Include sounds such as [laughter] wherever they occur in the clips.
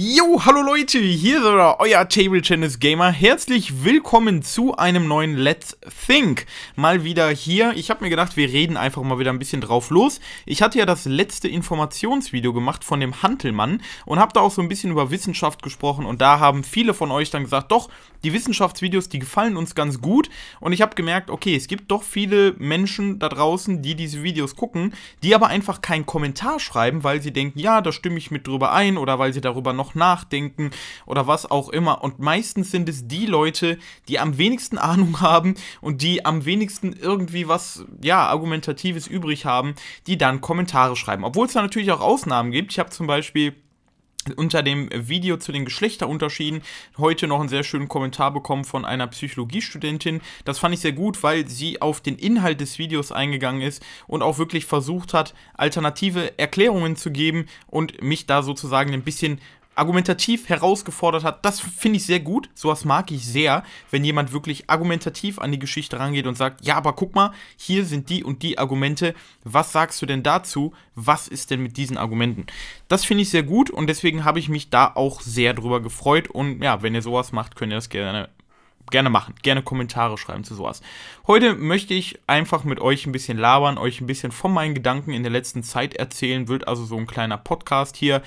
Jo, hallo Leute, hier ist euer Table Tennis Gamer. Herzlich willkommen zu einem neuen Let's Think. Mal wieder hier. Ich habe mir gedacht, wir reden einfach mal wieder ein bisschen drauf los. Ich hatte ja das letzte Informationsvideo gemacht von dem Hantelmann und habe da auch so ein bisschen über Wissenschaft gesprochen und da haben viele von euch dann gesagt, doch, die Wissenschaftsvideos, die gefallen uns ganz gut und ich habe gemerkt, okay, es gibt doch viele Menschen da draußen, die diese Videos gucken, die aber einfach keinen Kommentar schreiben, weil sie denken, ja, da stimme ich mit drüber ein oder weil sie darüber noch noch nachdenken oder was auch immer. Und meistens sind es die Leute, die am wenigsten [laughs] Ahnung haben und die am wenigsten irgendwie was, ja, Argumentatives übrig haben, die dann Kommentare schreiben. Obwohl es da natürlich auch Ausnahmen gibt. Ich habe zum Beispiel unter dem Video zu den Geschlechterunterschieden heute noch einen sehr schönen Kommentar bekommen von einer Psychologiestudentin. Das fand ich sehr gut, weil sie auf den Inhalt des Videos eingegangen ist und auch wirklich versucht hat, alternative Erklärungen zu geben und mich da sozusagen ein bisschen argumentativ herausgefordert hat, das finde ich sehr gut. Sowas mag ich sehr, wenn jemand wirklich argumentativ an die Geschichte rangeht und sagt, ja, aber guck mal, hier sind die und die Argumente, was sagst du denn dazu? Was ist denn mit diesen Argumenten? Das finde ich sehr gut und deswegen habe ich mich da auch sehr drüber gefreut und ja, wenn ihr sowas macht, könnt ihr das gerne gerne machen, gerne Kommentare schreiben zu sowas. Heute möchte ich einfach mit euch ein bisschen labern, euch ein bisschen von meinen Gedanken in der letzten Zeit erzählen, wird also so ein kleiner Podcast hier,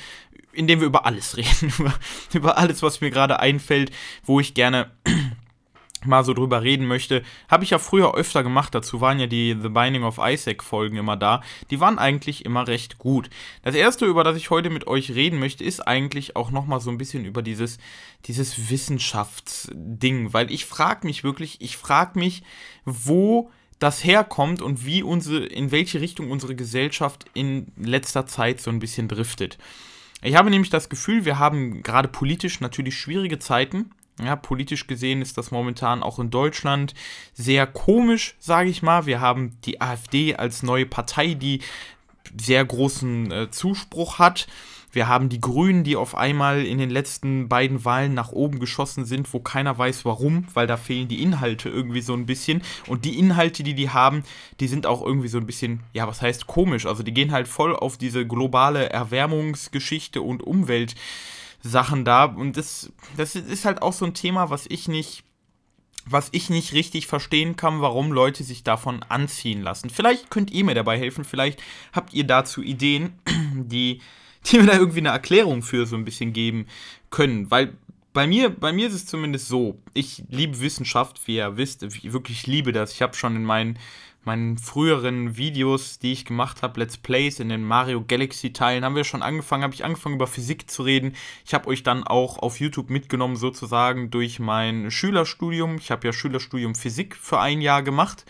in dem wir über alles [laughs] reden, über, über alles, was mir gerade einfällt, wo ich gerne [clears throat] mal so drüber reden möchte. Habe ich ja früher öfter gemacht, dazu waren ja die The Binding of Isaac Folgen immer da. Die waren eigentlich immer recht gut. Das erste, über das ich heute mit euch reden möchte, ist eigentlich auch nochmal so ein bisschen über dieses, dieses Wissenschaftsding, weil ich frage mich wirklich, ich frage mich, wo das herkommt und wie unsere, in welche Richtung unsere Gesellschaft in letzter Zeit so ein bisschen driftet. Ich habe nämlich das Gefühl, wir haben gerade politisch natürlich schwierige Zeiten. Ja, politisch gesehen ist das momentan auch in Deutschland sehr komisch, sage ich mal. Wir haben die AfD als neue Partei, die sehr großen äh, Zuspruch hat. Wir haben die Grünen, die auf einmal in den letzten beiden Wahlen nach oben geschossen sind, wo keiner weiß warum, weil da fehlen die Inhalte irgendwie so ein bisschen. Und die Inhalte, die die haben, die sind auch irgendwie so ein bisschen, ja, was heißt komisch. Also die gehen halt voll auf diese globale Erwärmungsgeschichte und Umweltsachen da. Und das, das ist halt auch so ein Thema, was ich nicht, was ich nicht richtig verstehen kann, warum Leute sich davon anziehen lassen. Vielleicht könnt ihr mir dabei helfen, vielleicht habt ihr dazu Ideen, die [laughs] die mir da irgendwie eine Erklärung für so ein bisschen geben können. Weil bei mir, bei mir ist es zumindest so, ich liebe Wissenschaft, wie ihr wisst, ich wirklich liebe das. Ich habe schon in meinen, meinen früheren Videos, die ich gemacht habe, Let's Plays in den Mario Galaxy Teilen, haben wir schon angefangen, habe ich angefangen über Physik zu reden. Ich habe euch dann auch auf YouTube mitgenommen sozusagen durch mein Schülerstudium. Ich habe ja Schülerstudium Physik für ein Jahr gemacht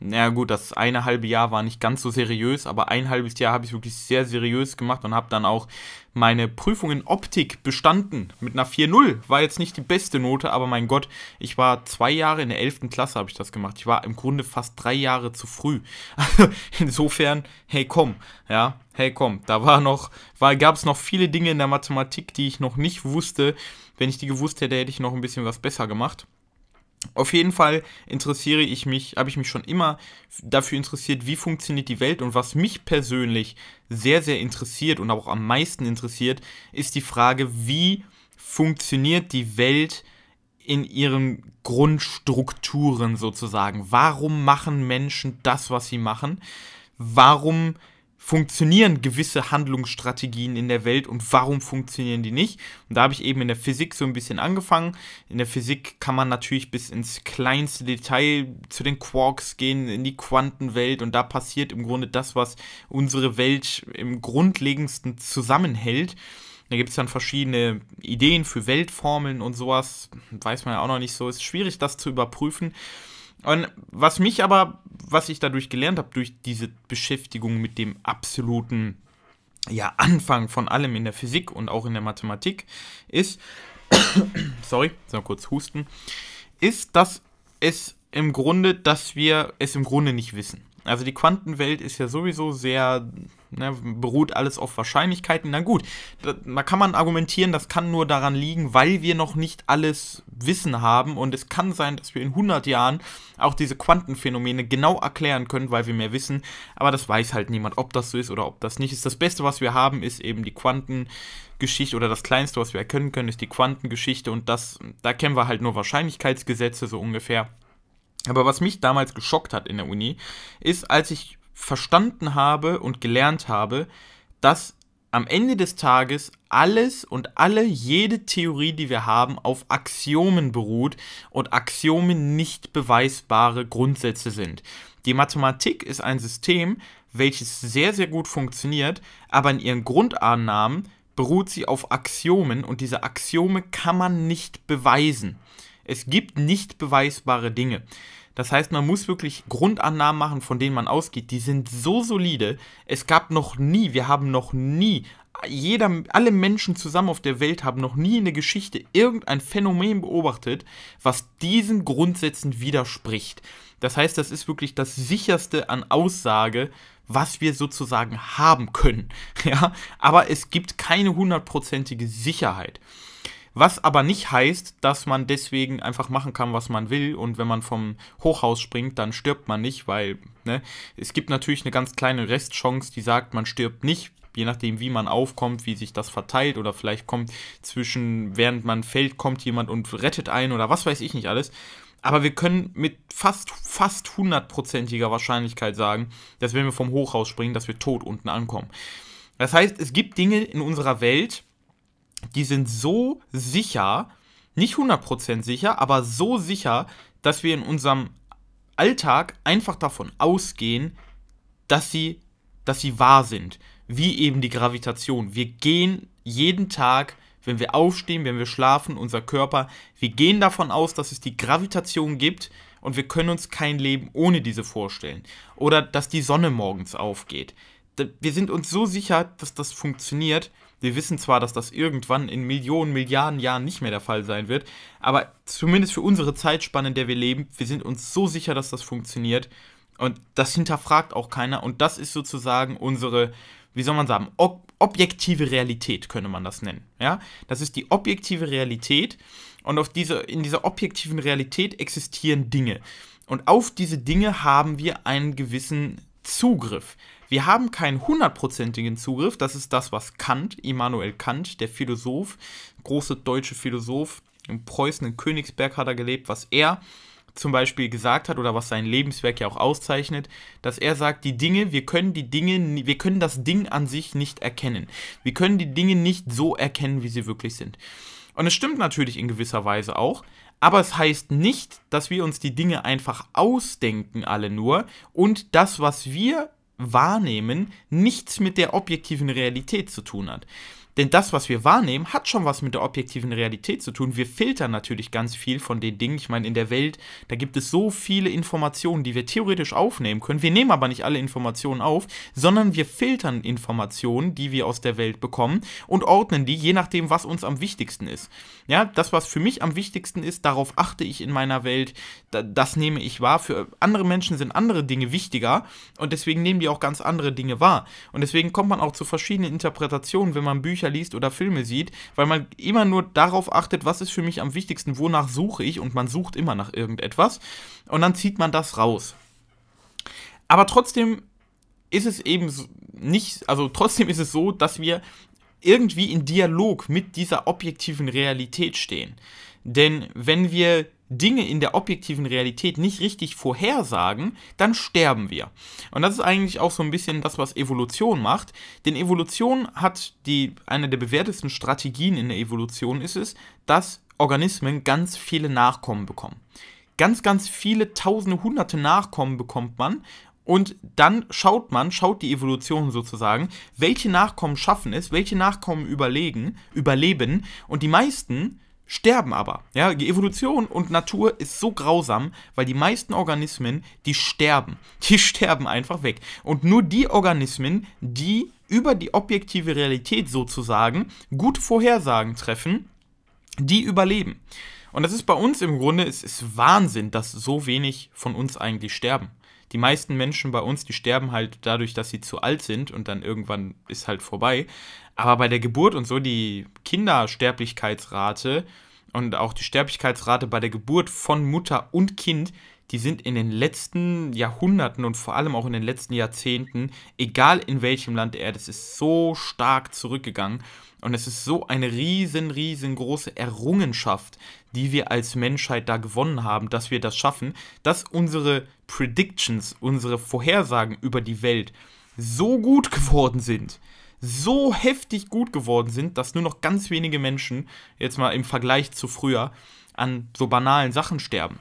naja gut, das eine halbe Jahr war nicht ganz so seriös, aber ein halbes Jahr habe ich wirklich sehr seriös gemacht und habe dann auch meine Prüfung in Optik bestanden mit einer 4.0. War jetzt nicht die beste Note, aber mein Gott, ich war zwei Jahre in der 11. Klasse, habe ich das gemacht. Ich war im Grunde fast drei Jahre zu früh. Also [laughs] insofern, hey komm, ja, hey komm, da war noch, war, gab es noch viele Dinge in der Mathematik, die ich noch nicht wusste. Wenn ich die gewusst hätte, hätte ich noch ein bisschen was besser gemacht. Auf jeden Fall interessiere ich mich, habe ich mich schon immer dafür interessiert, wie funktioniert die Welt und was mich persönlich sehr, sehr interessiert und auch am meisten interessiert, ist die Frage, wie funktioniert die Welt in ihren Grundstrukturen sozusagen? Warum machen Menschen das, was sie machen? Warum funktionieren gewisse Handlungsstrategien in der Welt und warum funktionieren die nicht? Und da habe ich eben in der Physik so ein bisschen angefangen. In der Physik kann man natürlich bis ins kleinste Detail zu den Quarks gehen, in die Quantenwelt und da passiert im Grunde das, was unsere Welt im grundlegendsten zusammenhält. Da gibt es dann verschiedene Ideen für Weltformeln und sowas. Weiß man ja auch noch nicht so. Ist schwierig, das zu überprüfen. Und was mich aber, was ich dadurch gelernt habe, durch diese Beschäftigung mit dem absoluten ja, Anfang von allem in der Physik und auch in der Mathematik, ist, [coughs] sorry, so kurz husten, ist, dass es im Grunde, dass wir es im Grunde nicht wissen. Also die Quantenwelt ist ja sowieso sehr ne, beruht alles auf Wahrscheinlichkeiten. Na gut, da, da, kann man argumentieren, das kann nur daran liegen, weil wir noch nicht alles Wissen haben und es kann sein, dass wir in 100 Jahren auch diese Quantenphänomene genau erklären können, weil wir mehr wissen, aber das weiß halt niemand, ob das so ist oder ob das nicht ist. Das Beste, was wir haben, ist eben die Quantengeschichte oder das Kleinste, was wir erkennen können, ist die Quantengeschichte und das, da kennen wir halt nur Wahrscheinlichkeitsgesetze so ungefähr. Aber was mich damals geschockt hat in der Uni, ist, als ich verstanden habe und gelernt habe, dass am Ende des Tages alles und alle, jede Theorie, die wir haben, auf Axiomen beruht und Axiomen nicht beweisbare Grundsätze sind. Die Mathematik ist ein System, welches sehr, sehr gut funktioniert, aber in ihren Grundannahmen beruht sie auf Axiomen und diese Axiome kann man nicht beweisen. Es gibt nicht beweisbare Dinge. Das heißt, man muss wirklich Grundannahmen machen, von denen man ausgeht. Die sind so solide. Es gab noch nie, wir haben noch nie, jeder, alle Menschen zusammen auf der Welt haben noch nie in der Geschichte irgendein Phänomen beobachtet, was diesen Grundsätzen widerspricht. Das heißt, das ist wirklich das sicherste an Aussage, was wir sozusagen haben können. [laughs] Ja, aber es gibt keine hundertprozentige Sicherheit. Was aber nicht heißt, dass man deswegen einfach machen kann, was man will. Und wenn man vom Hochhaus springt, dann stirbt man nicht, weil ne, es gibt natürlich eine ganz kleine Restchance, die sagt, man stirbt nicht. Je nachdem, wie man aufkommt, wie sich das verteilt oder vielleicht kommt zwischen, während man fällt, kommt jemand und rettet einen oder was weiß ich nicht alles. Aber wir können mit fast, fast hundertprozentiger Wahrscheinlichkeit sagen, dass wenn wir vom Hochhaus springen, dass wir tot unten ankommen. Das heißt, es gibt Dinge in unserer Welt, die sind so sicher, nicht 100% sicher, aber so sicher, dass wir in unserem Alltag einfach davon ausgehen, dass sie, dass sie wahr sind. Wie eben die Gravitation. Wir gehen jeden Tag, wenn wir aufstehen, wenn wir schlafen, unser Körper, wir gehen davon aus, dass es die Gravitation gibt und wir können uns kein Leben ohne diese vorstellen. Oder dass die Sonne morgens aufgeht. Wir sind uns so sicher, dass das funktioniert, wir wissen zwar, dass das irgendwann in Millionen, Milliarden Jahren nicht mehr der Fall sein wird, aber zumindest für unsere Zeitspanne, in der wir leben, wir sind uns so sicher, dass das funktioniert. Und das hinterfragt auch keiner. Und das ist sozusagen unsere, wie soll man sagen, ob objektive Realität könnte man das nennen. Ja? Das ist die objektive Realität. Und auf diese, in dieser objektiven Realität existieren Dinge. Und auf diese Dinge haben wir einen gewissen Zugriff. Wir haben keinen hundertprozentigen Zugriff, das ist das, was Kant, Immanuel Kant, der Philosoph, große deutsche Philosoph, in Preußen, in Königsberg hat er gelebt, was er zum Beispiel gesagt hat oder was sein Lebenswerk ja auch auszeichnet, dass er sagt, die Dinge, wir können die Dinge, wir können das Ding an sich nicht erkennen. Wir können die Dinge nicht so erkennen, wie sie wirklich sind. Und es stimmt natürlich in gewisser Weise auch, aber es heißt nicht, dass wir uns die Dinge einfach ausdenken, alle nur, und das, was wir Wahrnehmen nichts mit der objektiven Realität zu tun hat. Denn das, was wir wahrnehmen, hat schon was mit der objektiven Realität zu tun. Wir filtern natürlich ganz viel von den Dingen. Ich meine, in der Welt, da gibt es so viele Informationen, die wir theoretisch aufnehmen können. Wir nehmen aber nicht alle Informationen auf, sondern wir filtern Informationen, die wir aus der Welt bekommen und ordnen die, je nachdem, was uns am wichtigsten ist. Ja, das, was für mich am wichtigsten ist, darauf achte ich in meiner Welt, das nehme ich wahr. Für andere Menschen sind andere Dinge wichtiger und deswegen nehmen die auch ganz andere Dinge wahr. Und deswegen kommt man auch zu verschiedenen Interpretationen, wenn man Bücher Bücher liest oder Filme sieht, weil man immer nur darauf achtet, was ist für mich am wichtigsten, wonach suche ich und man sucht immer nach irgendetwas und dann zieht man das raus. Aber trotzdem ist es eben nicht, also trotzdem ist es so, dass wir irgendwie in Dialog mit dieser objektiven Realität stehen. Denn wenn wir Dinge in der objektiven Realität nicht richtig vorhersagen, dann sterben wir. Und das ist eigentlich auch so ein bisschen das, was Evolution macht. Denn Evolution hat die, eine der bewährtesten Strategien in der Evolution ist es, dass Organismen ganz viele Nachkommen bekommen. Ganz, ganz viele tausende, hunderte Nachkommen bekommt man und dann schaut man, schaut die Evolution sozusagen, welche Nachkommen schaffen es, welche Nachkommen überlegen, überleben. Und die meisten sterben aber. Ja, die Evolution und Natur ist so grausam, weil die meisten Organismen, die sterben. [laughs] Die sterben einfach weg. Und nur die Organismen, die über die objektive Realität sozusagen gut Vorhersagen treffen, die überleben. Und das ist bei uns im Grunde, es ist Wahnsinn, dass so wenig von uns eigentlich sterben die meisten Menschen bei uns, die sterben halt dadurch, dass sie zu alt sind und dann irgendwann ist halt vorbei. Aber bei der Geburt und so die Kindersterblichkeitsrate und auch die Sterblichkeitsrate bei der Geburt von Mutter und Kind die sind in den letzten Jahrhunderten und vor allem auch in den letzten Jahrzehnten, egal in welchem Land der Erde, es ist so stark zurückgegangen. Und es ist so eine riesen, riesengroße Errungenschaft, die wir als Menschheit da gewonnen haben, dass wir das schaffen, dass unsere Predictions, unsere Vorhersagen über die Welt so gut [laughs] geworden sind, so heftig gut geworden sind, dass nur noch ganz wenige Menschen, jetzt mal im Vergleich zu früher, an so banalen Sachen sterben.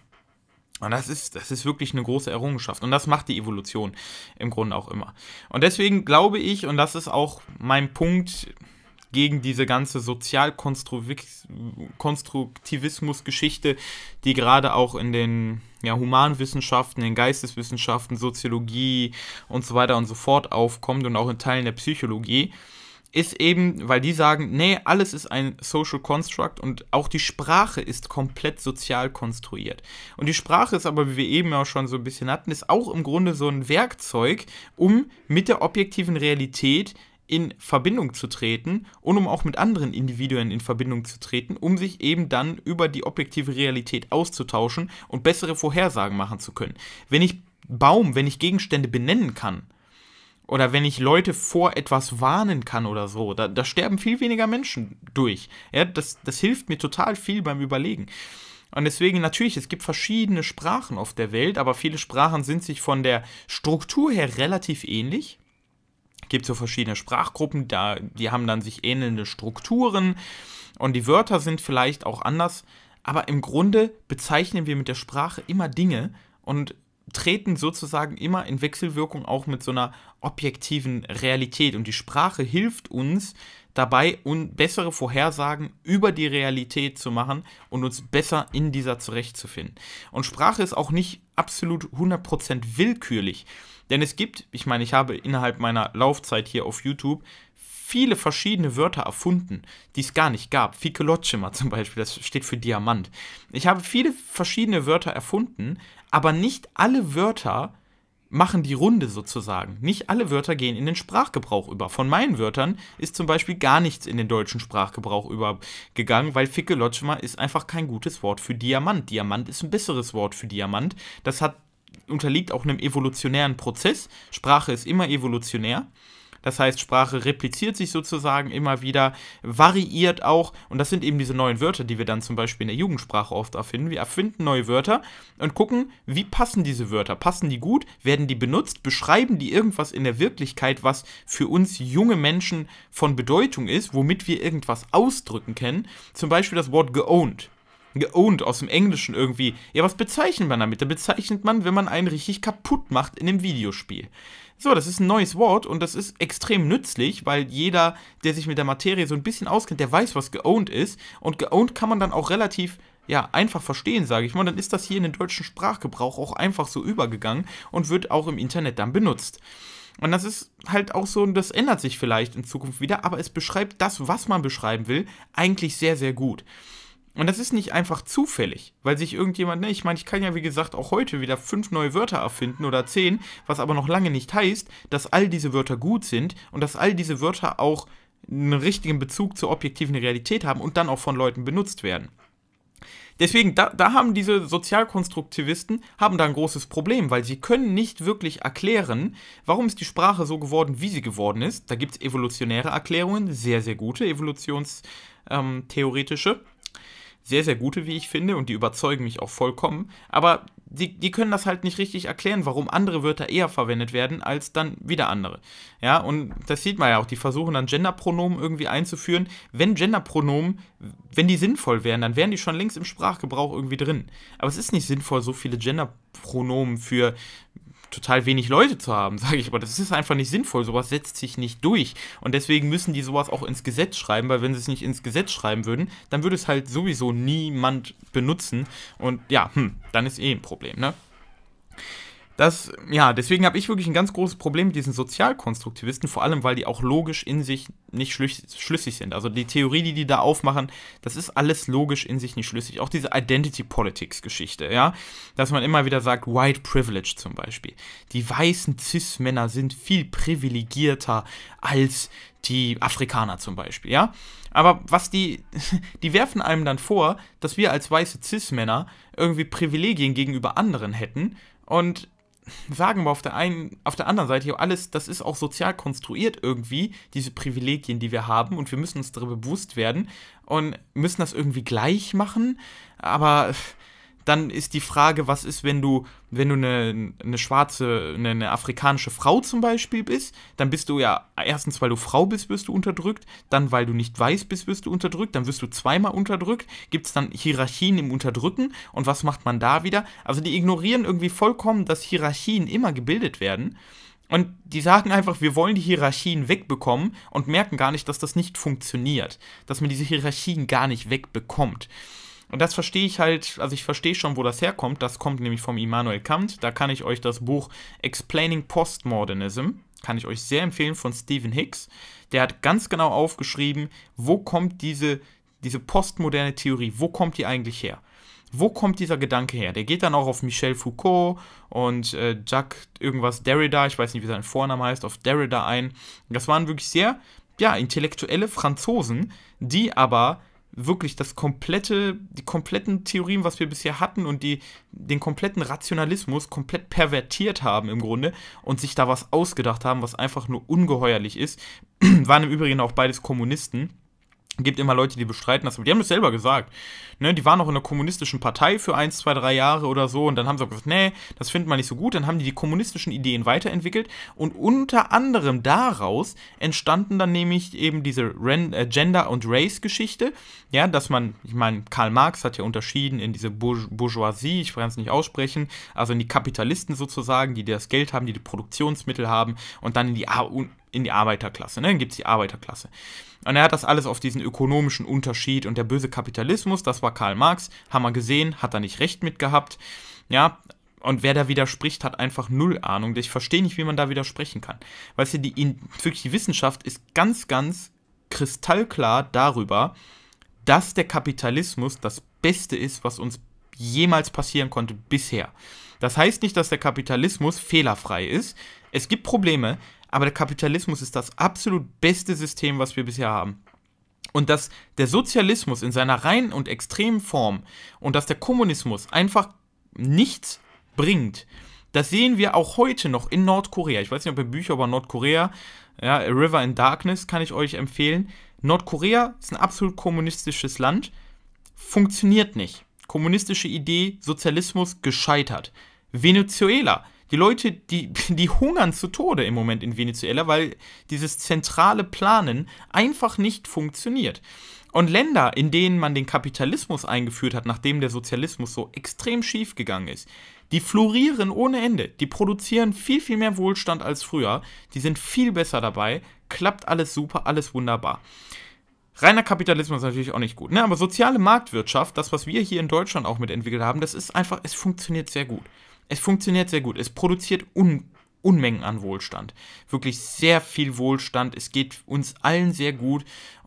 Und das ist, das ist wirklich eine große Errungenschaft. Und das macht die Evolution im Grunde auch immer. Und deswegen glaube ich, und das ist auch mein Punkt gegen diese ganze Sozialkonstruktivismus-Geschichte, die gerade auch in den ja, Humanwissenschaften, in Geisteswissenschaften, Soziologie und so weiter und so fort aufkommt und auch in Teilen der Psychologie, ist eben, weil die sagen, nee, alles ist ein Social Construct und auch die Sprache ist komplett sozial konstruiert. Und die Sprache ist aber, wie wir eben auch schon so ein bisschen hatten, ist auch im Grunde so ein Werkzeug, um mit der objektiven Realität in Verbindung zu treten und um auch mit anderen Individuen in Verbindung zu treten, um sich eben dann über die objektive Realität auszutauschen und bessere Vorhersagen machen zu können. Wenn ich Baum, wenn ich Gegenstände benennen kann, oder wenn ich Leute vor etwas warnen kann oder so, da, da sterben viel weniger Menschen durch. Ja, das, das hilft mir total viel beim Überlegen. Und deswegen natürlich, es gibt verschiedene Sprachen auf der Welt, aber viele Sprachen sind sich von der Struktur her relativ ähnlich. Es gibt so verschiedene Sprachgruppen, da, die haben dann sich ähnelnde Strukturen und die Wörter sind vielleicht auch anders. Aber im Grunde bezeichnen wir mit der Sprache immer Dinge und treten sozusagen immer in Wechselwirkung auch mit so einer objektiven Realität. Und die Sprache hilft uns dabei, un bessere Vorhersagen über die Realität zu machen und uns besser in dieser zurechtzufinden. Und Sprache ist auch nicht absolut 100% willkürlich. Denn es gibt, ich meine, ich habe innerhalb meiner Laufzeit hier auf YouTube viele verschiedene Wörter erfunden, die es gar nicht gab. Fikolotschima zum Beispiel, das steht für Diamant. Ich habe viele verschiedene Wörter erfunden, aber nicht alle Wörter machen die Runde sozusagen. Nicht alle Wörter gehen in den Sprachgebrauch über. Von meinen Wörtern ist zum Beispiel gar nichts in den deutschen Sprachgebrauch übergegangen, weil Fikolotschima ist einfach kein gutes Wort für Diamant. Diamant ist ein besseres Wort für Diamant. Das hat unterliegt auch einem evolutionären Prozess. Sprache ist immer evolutionär. Das heißt, Sprache repliziert sich sozusagen immer wieder, variiert auch. Und das sind eben diese neuen Wörter, die wir dann zum Beispiel in der Jugendsprache oft erfinden. Wir erfinden neue Wörter und gucken, wie passen diese Wörter? Passen die gut? Werden die benutzt? Beschreiben die irgendwas in der Wirklichkeit, was für uns junge Menschen von Bedeutung ist, womit wir irgendwas ausdrücken können? Zum Beispiel das Wort geowned geowned aus dem Englischen irgendwie. Ja, was bezeichnet man damit? Da bezeichnet man, wenn man einen richtig kaputt macht in einem Videospiel. So, das ist ein neues Wort und das ist extrem nützlich, weil jeder, der sich mit der Materie so ein bisschen auskennt, der weiß, was geowned ist. Und geowned kann man dann auch relativ ja, einfach verstehen, sage ich mal, dann ist das hier in den deutschen Sprachgebrauch auch einfach so übergegangen und wird auch im Internet dann benutzt. Und das ist halt auch so, das ändert sich vielleicht in Zukunft wieder, aber es beschreibt das, was man beschreiben will, eigentlich sehr, sehr gut. Und das ist nicht einfach zufällig, weil sich irgendjemand, ne, ich meine, ich kann ja wie gesagt auch heute wieder fünf neue Wörter erfinden oder zehn, was aber noch lange nicht heißt, dass all diese Wörter gut sind und dass all diese Wörter auch einen richtigen Bezug zur objektiven Realität haben und dann auch von Leuten benutzt werden. Deswegen, da, da haben diese Sozialkonstruktivisten haben da ein großes Problem, weil sie können nicht wirklich erklären, warum ist die Sprache so geworden, wie sie geworden ist. Da gibt es evolutionäre Erklärungen, sehr, sehr gute evolutionstheoretische. Ähm, sehr, sehr gute, wie ich finde, und die überzeugen mich auch vollkommen. Aber die, die können das halt nicht richtig erklären, warum andere Wörter eher verwendet werden als dann wieder andere. Ja, und das sieht man ja auch. Die versuchen dann Genderpronomen irgendwie einzuführen. Wenn Genderpronomen, wenn die sinnvoll wären, dann wären die schon längst im Sprachgebrauch irgendwie drin. Aber es ist nicht sinnvoll, so viele Genderpronomen für total wenig Leute zu haben, [laughs] sage ich aber. Das ist einfach nicht sinnvoll. Sowas setzt sich nicht durch. Und deswegen müssen die sowas auch ins Gesetz schreiben, weil wenn sie es nicht ins Gesetz schreiben würden, dann würde es halt sowieso niemand benutzen. Und ja, hm, dann ist eh ein Problem, ne? das, ja, deswegen habe ich wirklich ein ganz großes Problem mit diesen Sozialkonstruktivisten, vor allem weil die auch logisch in sich nicht schlüssig sind. Also die Theorie, die die da aufmachen, das ist alles logisch in sich nicht schlüssig. Auch diese Identity Politics Geschichte, ja, dass man immer wieder sagt, White Privilege zum Beispiel. Die weißen Cis-Männer sind viel privilegierter als die Afrikaner zum Beispiel, ja. Aber was die, [laughs] die werfen einem dann vor, dass wir als weiße Cis-Männer irgendwie Privilegien gegenüber anderen hätten und sagen wir auf der einen, auf der anderen Seite, alles, das ist auch sozial konstruiert irgendwie, diese Privilegien, die wir haben, und wir müssen uns darüber bewusst werden und müssen das irgendwie gleich machen, aber dann ist die Frage, was ist, wenn du, wenn du eine, eine schwarze, eine, eine, afrikanische Frau zum Beispiel bist, dann bist du ja, erstens, weil du Frau bist, wirst du unterdrückt, dann, weil du nicht weiß bist, wirst du unterdrückt, dann wirst du zweimal unterdrückt, gibt es dann Hierarchien im Unterdrücken und was macht man da wieder? Also die ignorieren irgendwie vollkommen, dass Hierarchien immer gebildet werden. Und die sagen einfach, wir wollen die Hierarchien wegbekommen und merken gar nicht, dass das nicht funktioniert, dass man diese Hierarchien gar nicht wegbekommt. Und das verstehe ich halt, also ich verstehe schon, wo das herkommt. Das kommt nämlich vom Immanuel Kant. Da kann ich euch das Buch Explaining Postmodernism, kann ich euch sehr empfehlen, von Stephen Hicks. Der hat ganz genau aufgeschrieben, wo kommt diese, diese postmoderne Theorie, wo kommt die eigentlich her? Wo kommt dieser Gedanke her? Der geht dann auch auf Michel Foucault und äh, Jacques irgendwas Derrida, ich weiß nicht, wie sein Vorname heißt, auf Derrida ein. Das waren wirklich sehr, ja, intellektuelle Franzosen, die aber wirklich das komplette, die kompletten Theorien, was wir bisher hatten und die den kompletten Rationalismus komplett pervertiert haben im Grunde und sich da was ausgedacht haben, was einfach nur ungeheuerlich ist. [clears throat] Waren im Übrigen auch beides Kommunisten gibt immer Leute, die bestreiten das, aber die haben das selber gesagt. Ne, die waren noch in der kommunistischen Partei für eins, zwei, drei Jahre oder so und dann haben sie auch gesagt, nee, das findet man nicht so gut. Dann haben die die kommunistischen Ideen weiterentwickelt und unter anderem daraus entstanden dann nämlich eben diese Ren äh, Gender- und Race-Geschichte. Ja, dass man, ich meine, Karl Marx hat ja unterschieden in diese Bourgeoisie, ich kann es nicht aussprechen, also in die Kapitalisten sozusagen, die das Geld haben, die die Produktionsmittel haben und dann in die, Ar in die Arbeiterklasse. Ne? Dann gibt es die Arbeiterklasse. Und er hat das alles auf diesen ökonomischen Unterschied und der böse Kapitalismus, das war Karl Marx, haben wir gesehen, hat er nicht recht mitgehabt. Ja, und wer da widerspricht, hat einfach null Ahnung. Ich verstehe nicht, wie man da widersprechen kann. Weißt du, die, wirklich die Wissenschaft ist ganz, ganz kristallklar darüber, dass der Kapitalismus das Beste ist, was uns jemals passieren konnte bisher. Das heißt nicht, dass der Kapitalismus fehlerfrei ist. Es gibt Probleme, aber der Kapitalismus ist das absolut beste System, was wir bisher haben. Und dass der Sozialismus in seiner reinen und extremen Form und dass der Kommunismus einfach nichts bringt, das sehen wir auch heute noch in Nordkorea. Ich weiß nicht, ob ihr Bücher über Nordkorea, ja, A River in Darkness kann ich euch empfehlen. Nordkorea ist ein absolut kommunistisches Land, funktioniert nicht. Kommunistische Idee, Sozialismus gescheitert. Venezuela, die Leute, die, [laughs] die hungern zu Tode im Moment in Venezuela, weil dieses zentrale Planen einfach nicht funktioniert. Und Länder, in denen man den Kapitalismus eingeführt hat, nachdem der Sozialismus so extrem schief gegangen ist, die florieren ohne Ende. Die produzieren viel, viel mehr Wohlstand als früher. Die sind viel besser dabei. Klappt alles super, alles wunderbar. Reiner Kapitalismus ist natürlich auch nicht gut. Ne? Aber soziale Marktwirtschaft, das, was wir hier in Deutschland auch mitentwickelt haben, das ist einfach, es funktioniert sehr gut. Es funktioniert sehr gut. Es produziert un Unmengen an Wohlstand. Wirklich sehr viel Wohlstand. Es geht uns allen sehr gut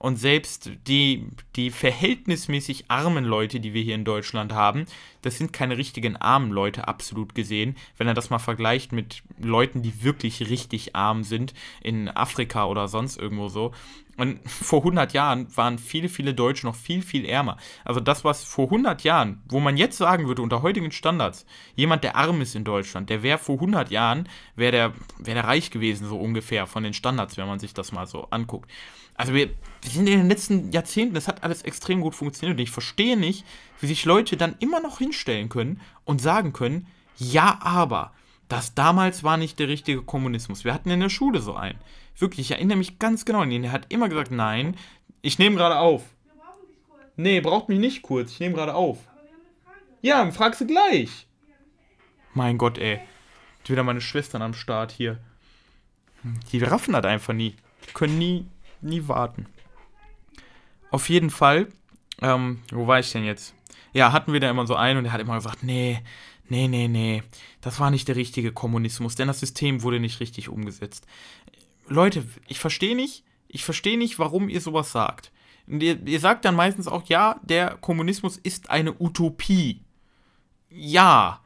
und selbst die, die verhältnismäßig armen Leute, die wir hier in Deutschland haben, das sind keine richtigen armen Leute, absolut gesehen. Wenn er das mal vergleicht mit Leuten, die wirklich richtig arm sind, in Afrika oder sonst irgendwo so. Und [laughs] vor 100 Jahren waren viele, viele Deutsche noch viel, viel ärmer. Also das, was vor 100 Jahren, wo man jetzt sagen würde, unter heutigen Standards, jemand, der arm ist in Deutschland, der wäre vor 100 Jahren, wäre der, wär der reich gewesen, so ungefähr, von den Standards, wenn man sich das mal so anguckt. Also wir, sind in den letzten Jahrzehnten, das hat alles extrem gut funktioniert. Und ich verstehe nicht, wie sich Leute dann immer noch hinstellen können und sagen können, ja, aber das damals war nicht der richtige Kommunismus. Wir hatten in der Schule so einen. Wirklich, ich erinnere mich ganz genau an ihn. Er hat immer gesagt, nein, ich nehme gerade auf. Nee, braucht mich nicht kurz. Ich nehme gerade auf. Ja, dann fragst du gleich. Mein Gott, ey. Wieder meine Schwestern am Start hier. Die raffen das einfach nie. Die können nie, nie warten. Auf jeden Fall, ähm, wo war ich denn jetzt? Ja, hatten wir da immer so einen und er hat immer gesagt, nee, nee, nee, nee, das war nicht der richtige Kommunismus, denn das System wurde nicht richtig umgesetzt. Leute, ich verstehe nicht, ich verstehe nicht, warum ihr sowas sagt. Und ihr, ihr sagt dann meistens auch, ja, der Kommunismus ist eine Utopie. Ja,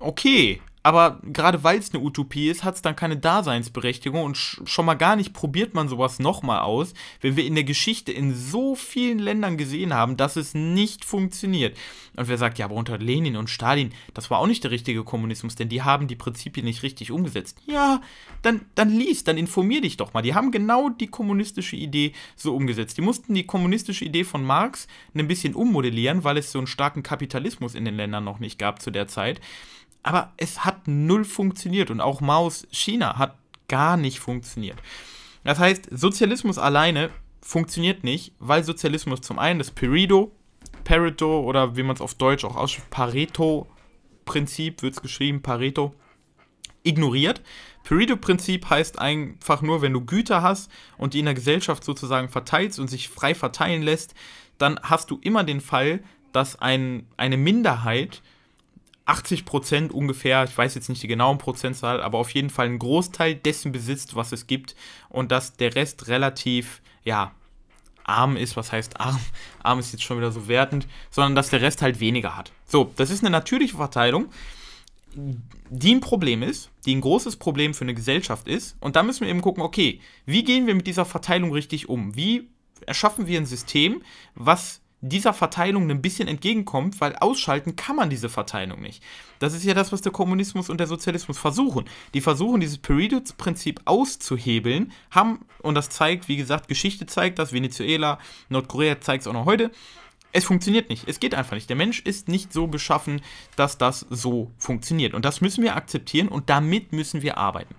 okay, aber gerade weil es eine Utopie ist, hat es dann keine Daseinsberechtigung und sch schon mal gar nicht probiert man sowas nochmal aus, wenn wir in der Geschichte in so vielen Ländern gesehen haben, dass es nicht funktioniert. Und wer sagt, ja, aber unter Lenin und Stalin, das war auch nicht der richtige Kommunismus, denn die haben die Prinzipien nicht richtig umgesetzt. Ja, dann, dann lies, dann informier dich doch mal. Die haben genau die kommunistische Idee so umgesetzt. Die mussten die kommunistische Idee von Marx ein bisschen ummodellieren, weil es so einen starken Kapitalismus in den Ländern noch nicht gab zu der Zeit. Aber es hat null funktioniert und auch Maus China hat gar nicht funktioniert. Das heißt, Sozialismus alleine funktioniert nicht, weil Sozialismus zum einen das Pareto, Pareto oder wie man es auf Deutsch auch ausspricht, Pareto-Prinzip wird es geschrieben, Pareto, ignoriert. Pareto-Prinzip heißt einfach nur, wenn du Güter hast und die in der Gesellschaft sozusagen verteilst und sich frei verteilen lässt, dann hast du immer den Fall, dass ein, eine Minderheit 80 Prozent ungefähr, ich weiß jetzt nicht die genauen Prozentzahl, aber auf jeden Fall einen Großteil dessen besitzt, was es gibt und dass der Rest relativ, ja, arm ist, was heißt arm? [laughs] Arm ist jetzt schon wieder so wertend, sondern dass der Rest halt weniger hat. So, das ist eine natürliche Verteilung, die ein Problem ist, die ein großes Problem für eine Gesellschaft ist und da müssen wir eben gucken, okay, wie gehen wir mit dieser Verteilung richtig um? Wie erschaffen wir ein System, was dieser Verteilung ein bisschen entgegenkommt, weil ausschalten kann man diese Verteilung nicht. Das ist ja das, was der Kommunismus und der Sozialismus versuchen. Die versuchen, dieses Peridot-Prinzip auszuhebeln, haben, und das zeigt, wie gesagt, Geschichte zeigt das, Venezuela, Nordkorea zeigt es auch noch heute, es funktioniert nicht. Es geht einfach nicht. Der Mensch ist nicht so beschaffen, dass das so funktioniert. Und das müssen wir akzeptieren und damit müssen wir arbeiten.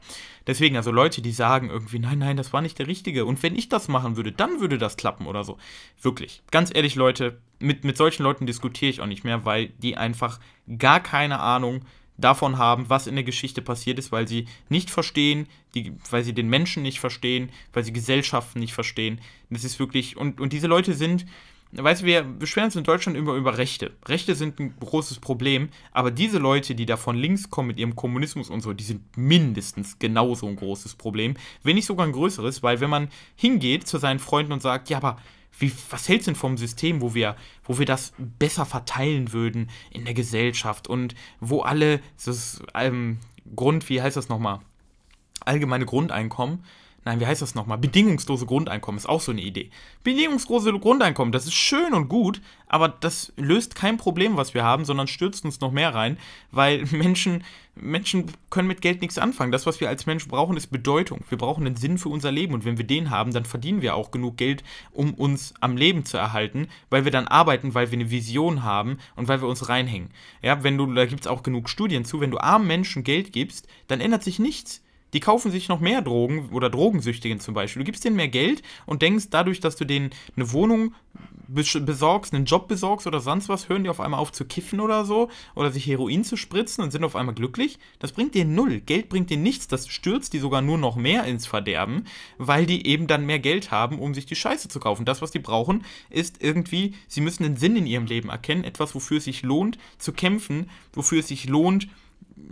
Deswegen, also Leute, die sagen irgendwie, nein, nein, das war nicht der Richtige. Und wenn ich das machen würde, dann würde das klappen oder so. Wirklich. Ganz ehrlich, Leute, mit, mit solchen Leuten diskutiere ich auch nicht mehr, weil die einfach gar keine Ahnung davon haben, was in der Geschichte passiert ist, weil sie nicht verstehen, die, weil sie den Menschen nicht verstehen, weil sie Gesellschaften nicht verstehen. Das ist wirklich, und, und diese Leute sind, weißt du, wir beschweren uns in Deutschland immer über Rechte. Rechte sind ein großes Problem, aber diese Leute, die da von links kommen mit ihrem Kommunismus und so, die sind mindestens genauso ein großes Problem, wenn nicht sogar ein größeres, weil wenn man hingeht zu seinen Freunden und sagt, ja, aber wie, was hältst du denn vom System, wo wir, wo wir das besser verteilen würden in der Gesellschaft und wo alle, das ist, ähm, Grund, wie heißt das nochmal, allgemeine Grundeinkommen, nein, wie heißt das nochmal? Bedingungslose Grundeinkommen ist auch so eine Idee. Bedingungslose Grundeinkommen, das ist schön und gut, aber das löst kein Problem, was wir haben, sondern stürzt uns noch mehr rein, weil [laughs] Menschen, Menschen können mit Geld nichts anfangen. Das, was wir als Menschen brauchen, ist Bedeutung. Wir brauchen einen Sinn für unser Leben und wenn wir den haben, dann verdienen wir auch genug Geld, um uns am Leben zu erhalten, weil wir dann arbeiten, weil wir eine Vision haben und weil wir uns reinhängen. Ja, wenn du, da gibt es auch genug Studien zu, wenn du armen Menschen Geld gibst, dann ändert sich nichts die kaufen sich noch mehr Drogen oder Drogensüchtigen zum Beispiel. Du gibst denen mehr Geld und denkst, dadurch, dass du denen eine Wohnung besorgst, einen Job besorgst oder sonst was, hören die auf einmal auf zu kiffen oder so oder sich Heroin zu spritzen und sind auf einmal glücklich. Das bringt dir null. Geld bringt dir nichts. Das stürzt die sogar nur noch mehr ins Verderben, weil die eben dann mehr Geld haben, um sich die Scheiße zu kaufen. Das, was die brauchen, ist irgendwie, sie müssen den Sinn in ihrem Leben erkennen, etwas, wofür es sich lohnt zu kämpfen, wofür es sich lohnt,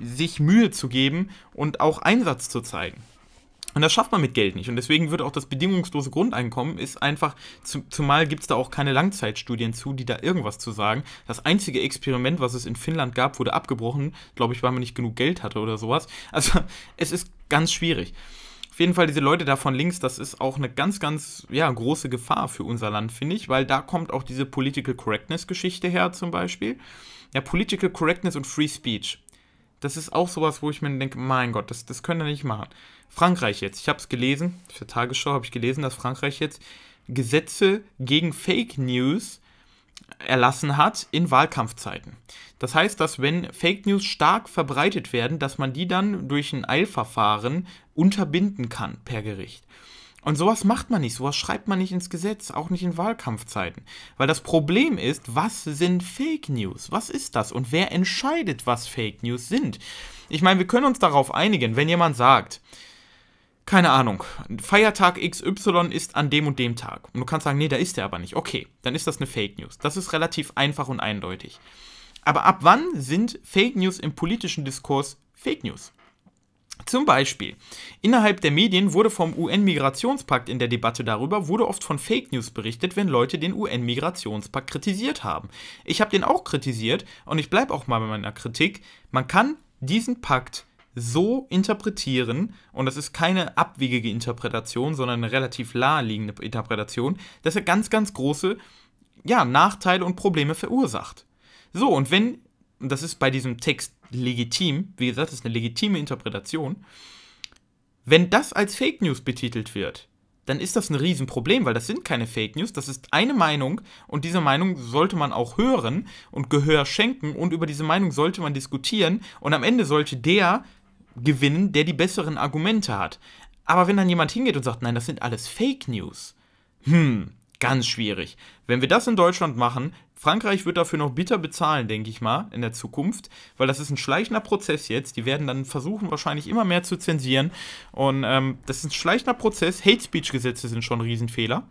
sich Mühe zu geben und auch Einsatz zu zeigen. Und das schafft man mit Geld nicht. Und deswegen wird auch das bedingungslose Grundeinkommen ist einfach, zumal gibt es da auch keine Langzeitstudien zu, die da irgendwas zu sagen. Das einzige Experiment, was es in Finnland gab, wurde abgebrochen, glaube ich, weil man nicht genug Geld hatte oder sowas. [laughs] Also es ist ganz schwierig. Auf jeden Fall diese Leute da von links, das ist auch eine ganz, ganz ja, große Gefahr für unser Land, finde ich, weil da kommt auch diese Political Correctness-Geschichte her zum Beispiel. Ja, Political Correctness und Free Speech. Das ist auch sowas, wo ich mir denke, mein Gott, das, das können wir nicht machen. Frankreich jetzt, ich habe es gelesen, für Tagesschau habe ich gelesen, dass Frankreich jetzt Gesetze gegen Fake News erlassen hat in Wahlkampfzeiten. Das heißt, dass wenn Fake News stark verbreitet werden, dass man die dann durch ein Eilverfahren unterbinden kann per Gericht. Und sowas macht man nicht, sowas schreibt man nicht ins Gesetz, auch nicht in Wahlkampfzeiten. Weil das Problem ist, was sind Fake News? Was ist das? Und wer entscheidet, was Fake News sind? Ich meine, wir können uns darauf einigen, wenn jemand sagt, keine Ahnung, Feiertag XY ist an dem und dem Tag. Und du kannst sagen, nee, da ist er aber nicht. Okay, dann ist das eine Fake News. Das ist relativ einfach und eindeutig. Aber ab wann sind Fake News im politischen Diskurs Fake News? Zum Beispiel, innerhalb der Medien wurde vom UN-Migrationspakt in der Debatte darüber, wurde oft von Fake News berichtet, wenn Leute den UN-Migrationspakt kritisiert haben. Ich habe den auch kritisiert und ich bleibe auch mal bei meiner Kritik. Man kann diesen Pakt so interpretieren, und das ist keine abwegige Interpretation, sondern eine relativ naheliegende Interpretation, dass er ganz, ganz große ja, Nachteile und Probleme verursacht. So, und wenn und das ist bei diesem Text legitim, wie gesagt, das ist eine legitime Interpretation, wenn das als Fake News betitelt wird, dann ist das ein Riesenproblem, weil das sind keine Fake News, das ist eine Meinung und diese Meinung sollte man auch hören und Gehör schenken und über diese Meinung sollte man diskutieren und am Ende sollte der gewinnen, der die besseren Argumente hat. Aber wenn dann jemand hingeht und sagt, nein, das sind alles Fake News, hm, ganz schwierig. Wenn wir das in Deutschland machen, Frankreich wird dafür noch bitter bezahlen, denke ich mal, in der Zukunft, weil das ist ein schleichender Prozess jetzt. Die werden dann versuchen, wahrscheinlich immer mehr zu zensieren. Und ähm, das ist ein schleichender Prozess. Hate Speech-Gesetze sind schon ein Riesenfehler.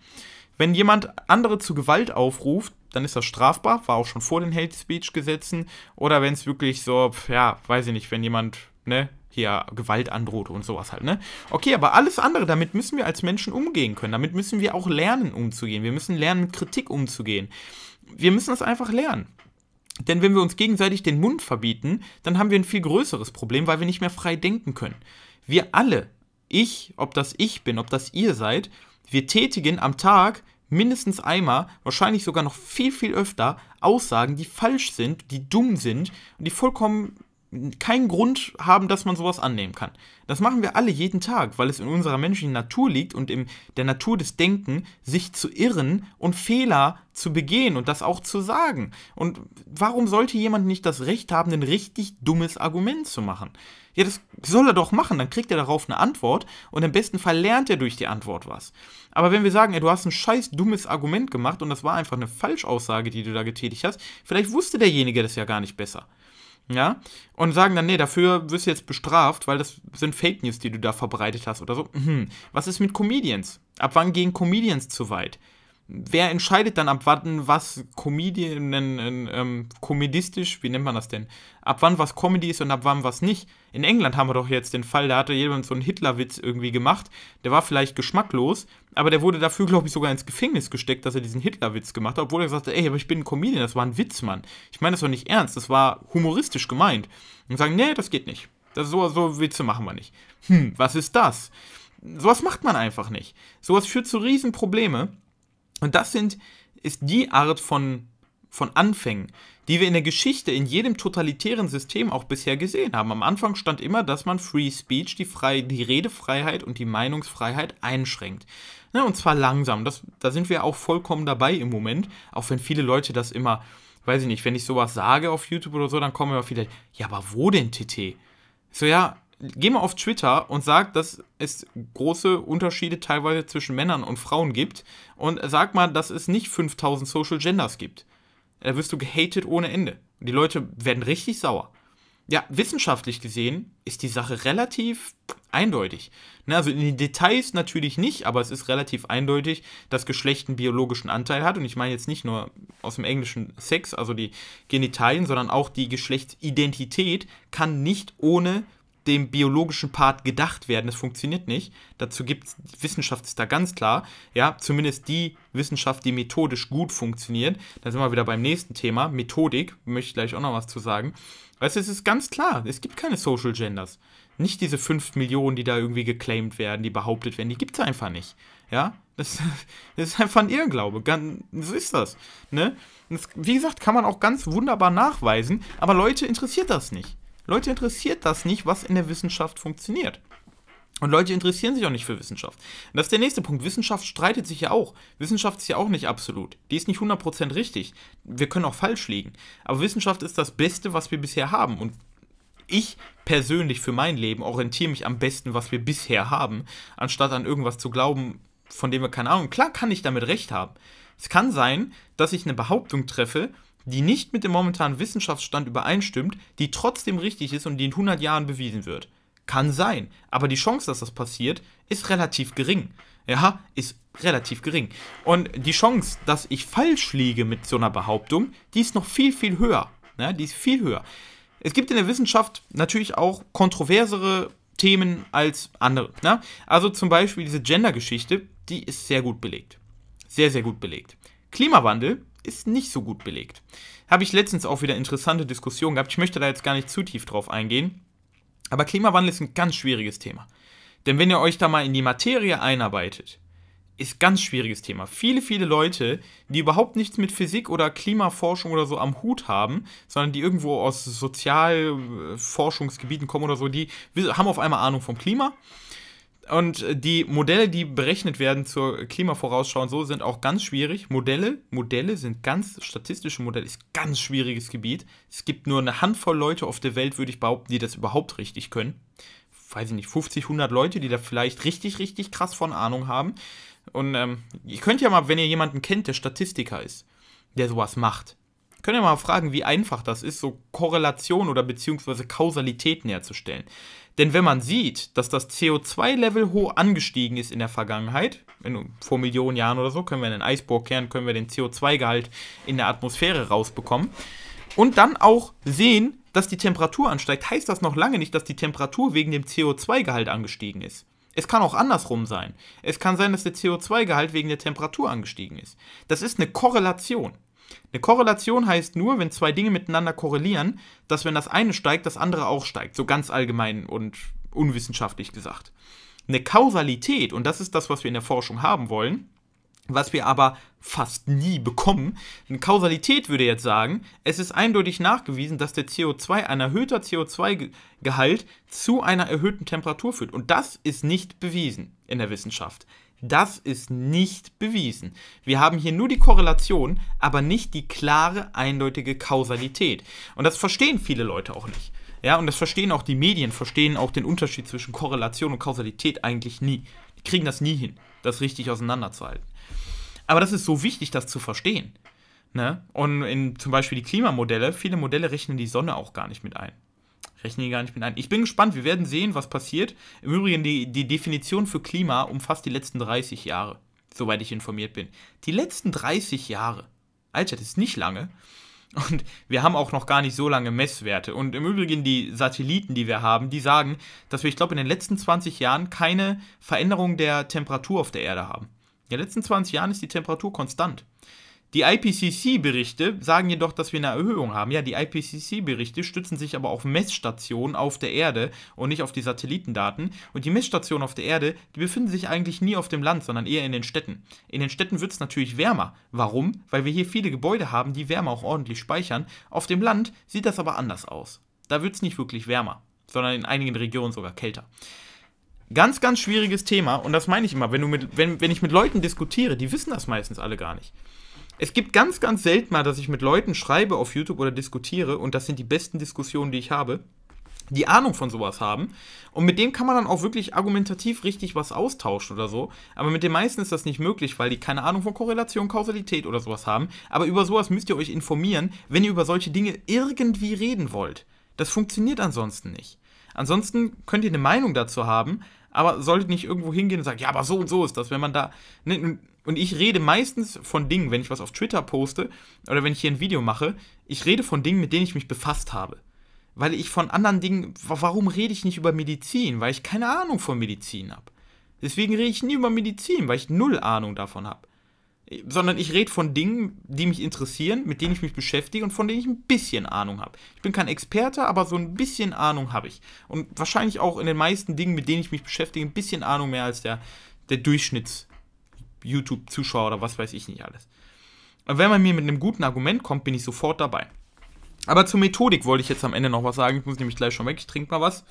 Wenn jemand andere zu Gewalt aufruft, dann ist das strafbar, war auch schon vor den Hate Speech Gesetzen. Oder wenn es wirklich so, ja, weiß ich nicht, wenn jemand, ne, hier Gewalt androht und sowas halt, ne? Okay, aber alles andere, damit müssen wir als Menschen umgehen können. Damit müssen wir auch lernen, umzugehen. Wir müssen lernen, mit Kritik umzugehen. Wir müssen das einfach lernen. Denn wenn wir uns gegenseitig den Mund verbieten, dann haben wir ein viel größeres Problem, weil wir nicht mehr frei denken können. Wir alle, ich, ob das ich bin, ob das ihr seid, wir tätigen am Tag mindestens einmal, wahrscheinlich sogar noch viel, viel öfter, Aussagen, die falsch sind, die dumm sind und die vollkommen keinen Grund haben, dass man sowas annehmen kann. Das machen wir alle jeden Tag, weil es in unserer menschlichen Natur liegt und in der Natur des Denken, sich zu irren und Fehler zu begehen und das auch zu sagen. Und warum sollte jemand nicht das Recht haben, ein richtig dummes Argument zu machen? Ja, das soll er doch machen, dann kriegt er darauf eine Antwort und im besten Fall lernt er durch die Antwort was. Aber wenn wir sagen, ey, du hast ein scheiß dummes Argument gemacht und das war einfach eine Falschaussage, die du da getätigt hast, vielleicht wusste derjenige das ja gar nicht besser ja, und sagen dann, nee, dafür wirst du jetzt bestraft, weil das sind Fake News, die du da verbreitet hast oder so. Mhm. Was ist mit Comedians? Ab wann gehen Comedians zu weit? wer entscheidet dann ab wann was Comedian, ähm, komedistisch, wie nennt man das denn? Ab wann was Comedy ist und ab wann was nicht? In England haben wir doch jetzt den Fall, da hatte jemand so einen Hitlerwitz irgendwie gemacht, der war vielleicht geschmacklos, aber der wurde dafür, glaube ich, sogar ins Gefängnis gesteckt, dass er diesen Hitlerwitz gemacht hat, obwohl er gesagt hat, ey, aber ich bin ein Comedian, das war ein Witz, Mann. Ich meine das doch nicht ernst, das war humoristisch gemeint. Und sagen, nee, das geht nicht. Das, so, so Witze machen wir nicht. Hm, was ist das? Sowas macht man einfach nicht. Sowas führt zu riesen Probleme und das sind, ist die Art von, von Anfängen, die wir in der Geschichte in jedem totalitären System auch bisher gesehen haben. Am Anfang stand immer, dass man Free Speech, die, frei, die Redefreiheit und die Meinungsfreiheit einschränkt. Ne, und zwar langsam. Das, da sind wir auch vollkommen dabei im Moment, auch wenn viele Leute das immer, weiß ich nicht, wenn ich sowas sage auf YouTube oder so, dann kommen immer viele, ja, aber wo denn TT? So, ja, geh mal auf Twitter und sag, dass es große Unterschiede teilweise zwischen Männern und Frauen gibt und sag mal, dass es nicht 5000 Social Genders gibt. Da wirst du gehatet ohne Ende. Die Leute werden richtig sauer. Ja, wissenschaftlich gesehen ist die Sache relativ eindeutig. Ne, also in den Details natürlich nicht, aber es ist relativ eindeutig, dass Geschlecht einen biologischen Anteil hat. Und ich meine jetzt nicht nur aus dem englischen Sex, also die Genitalien, sondern auch die Geschlechtsidentität kann nicht ohne dem biologischen Part gedacht werden. Das funktioniert nicht. Dazu gibt es, Wissenschaft ist da ganz klar, ja, zumindest die Wissenschaft, die methodisch gut funktioniert. Da sind wir wieder beim nächsten Thema, Methodik, möchte ich gleich auch noch was zu sagen. Also es ist ganz klar, es gibt keine Social Genders. Nicht diese 5 Millionen, die da irgendwie geclaimed werden, die behauptet werden, die gibt es einfach nicht. Ja, das, [laughs] das, ist einfach ein Irrglaube. Ganz, so ist das. Ne? Das, wie gesagt, kann man auch ganz wunderbar nachweisen, aber Leute interessiert das nicht. Leute interessiert das nicht, was in der Wissenschaft funktioniert. Und Leute interessieren sich auch nicht für Wissenschaft. Und das ist der nächste Punkt. Wissenschaft streitet sich ja auch. Wissenschaft ist ja auch nicht absolut. Die ist nicht 100% richtig. Wir können auch falsch liegen. Aber Wissenschaft ist das Beste, was wir bisher haben. Und ich persönlich für mein Leben orientiere mich am besten, was wir bisher haben, anstatt an irgendwas zu glauben, von dem wir keine Ahnung. Klar kann ich damit recht haben. Es kann sein, dass ich eine Behauptung treffe die nicht mit dem momentanen Wissenschaftsstand übereinstimmt, die trotzdem richtig ist und die in 100 Jahren bewiesen wird. Kann sein, aber die Chance, dass das passiert, ist relativ gering. Ja, ist relativ gering. Und die Chance, dass ich falsch liege mit so einer Behauptung, die ist noch viel, viel höher. Ja, die ist viel höher. Es gibt in der Wissenschaft natürlich auch kontroversere Themen als andere. Ne? Also zum Beispiel diese Gender-Geschichte, die ist sehr gut belegt. Sehr, sehr gut belegt. Klimawandel ist nicht so gut belegt. Habe ich letztens auch wieder interessante Diskussionen gehabt. Ich möchte da jetzt gar nicht zu tief drauf eingehen. Aber Klimawandel ist ein ganz schwieriges Thema. Denn wenn ihr euch da mal in die Materie einarbeitet, ist ganz schwieriges Thema. Viele, viele Leute, die überhaupt nichts mit Physik oder Klimaforschung oder so am Hut haben, sondern die irgendwo aus Sozialforschungsgebieten kommen oder so, die haben auf einmal Ahnung vom Klima und äh, die Modelle, die berechnet werden zur Klimavorausschau und so, sind auch ganz schwierig. Modelle, Modelle sind ganz, statistische Modelle ist ganz schwieriges Gebiet. Es gibt nur eine Handvoll Leute auf der Welt, würde ich behaupten, die das überhaupt richtig können. Weiß ich nicht, 50, 100 Leute, die da vielleicht richtig, richtig krass von Ahnung haben. Und ähm, ihr könnt ja mal, wenn ihr jemanden kennt, der Statistiker ist, der sowas macht, könnt ihr mal fragen, wie einfach das ist, so Korrelation oder beziehungsweise Kausalitäten herzustellen. Denn wenn man sieht, dass das CO2-Level hoch angestiegen ist in der Vergangenheit, in, vor Millionen Jahren oder so, können wir den kehren, können wir den CO2-Gehalt in der Atmosphäre rausbekommen. Und dann auch sehen, dass die Temperatur ansteigt, heißt das noch lange nicht, dass die Temperatur wegen dem CO2-Gehalt angestiegen ist. Es kann auch andersrum sein. Es kann sein, dass der CO2-Gehalt wegen der Temperatur angestiegen ist. Das ist eine Korrelation. Eine Korrelation heißt nur, wenn zwei Dinge miteinander korrelieren, dass wenn das eine steigt, das andere auch steigt. So ganz allgemein und unwissenschaftlich gesagt. Eine Kausalität, und das ist das, was wir in der Forschung haben wollen, was wir aber fast nie bekommen. Eine Kausalität würde jetzt sagen, es ist eindeutig nachgewiesen, dass der CO2, ein erhöhter CO2-Gehalt zu einer erhöhten Temperatur führt. Und das ist nicht bewiesen in der Wissenschaft. Das ist nicht bewiesen. Wir haben hier nur die Korrelation, aber nicht die klare, eindeutige Kausalität. Und das verstehen viele Leute auch nicht. Ja, und das verstehen auch die Medien, verstehen auch den Unterschied zwischen Korrelation und Kausalität eigentlich nie. Die kriegen das nie hin, das richtig auseinanderzuhalten. Aber das ist so wichtig, das zu verstehen. Ne? Und in zum Beispiel die Klimamodelle, viele Modelle rechnen die Sonne auch gar nicht mit ein rechne die gar nicht mit ein. Ich bin gespannt, wir werden sehen, was passiert. Im Übrigen, die, die Definition für Klima umfasst die letzten 30 Jahre, soweit ich informiert bin. Die letzten 30 Jahre. Alter, das ist nicht lange. Und wir haben auch noch gar nicht so lange Messwerte. Und im Übrigen, die Satelliten, die wir haben, die sagen, dass wir, ich glaube, in den letzten 20 Jahren keine Veränderung der Temperatur auf der Erde haben. In den letzten 20 Jahren ist die Temperatur konstant. Die IPCC-Berichte sagen jedoch, dass wir eine Erhöhung haben. Ja, die IPCC-Berichte stützen sich aber auf Messstationen auf der Erde und nicht auf die Satellitendaten. Und die Messstationen auf der Erde, die befinden sich eigentlich nie auf dem Land, sondern eher in den Städten. In den Städten wird es natürlich wärmer. Warum? Weil wir hier viele Gebäude haben, die Wärme auch ordentlich speichern. Auf dem Land sieht das aber anders aus. Da wird es nicht wirklich wärmer, sondern in einigen Regionen sogar kälter. Ganz, ganz schwieriges Thema und das meine ich immer, wenn, du mit, wenn, wenn ich mit Leuten diskutiere, die wissen das meistens alle gar nicht es gibt ganz, ganz selten mal, dass ich mit Leuten schreibe auf YouTube oder diskutiere und das sind die besten Diskussionen, die ich habe, die Ahnung von sowas haben. Und mit dem kann man dann auch wirklich argumentativ richtig was austauschen oder so. Aber mit den meisten ist das nicht möglich, weil die keine Ahnung von Korrelation, Kausalität oder sowas haben. Aber über sowas müsst ihr euch informieren, wenn ihr über solche Dinge irgendwie reden wollt. Das funktioniert ansonsten nicht. Ansonsten könnt ihr eine Meinung dazu haben, aber solltet nicht irgendwo hingehen und sagen, ja, aber so und so ist das, wenn man da. Ne, und ich rede meistens von Dingen, wenn ich was auf Twitter poste oder wenn ich hier ein Video mache, ich rede von Dingen, mit denen ich mich befasst habe. Weil ich von anderen Dingen, warum rede ich nicht über Medizin? Weil ich keine Ahnung von Medizin habe. Deswegen rede ich nie über Medizin, weil ich null Ahnung davon habe. Äh, sondern ich rede von Dingen, die mich interessieren, mit denen ich mich beschäftige und von denen ich ein bisschen Ahnung habe. Ich bin kein Experte, aber so ein bisschen Ahnung habe ich. Und wahrscheinlich auch in den meisten Dingen, mit denen ich mich beschäftige, ein bisschen Ahnung mehr als der, der Durchschnitts- YouTube-Zuschauer oder was weiß ich nicht alles. Und wenn man mir mit einem guten Argument kommt, bin ich sofort dabei. Aber zur Methodik wollte ich jetzt am Ende noch was sagen. Ich muss nämlich gleich schon weg. Ich trinke mal was.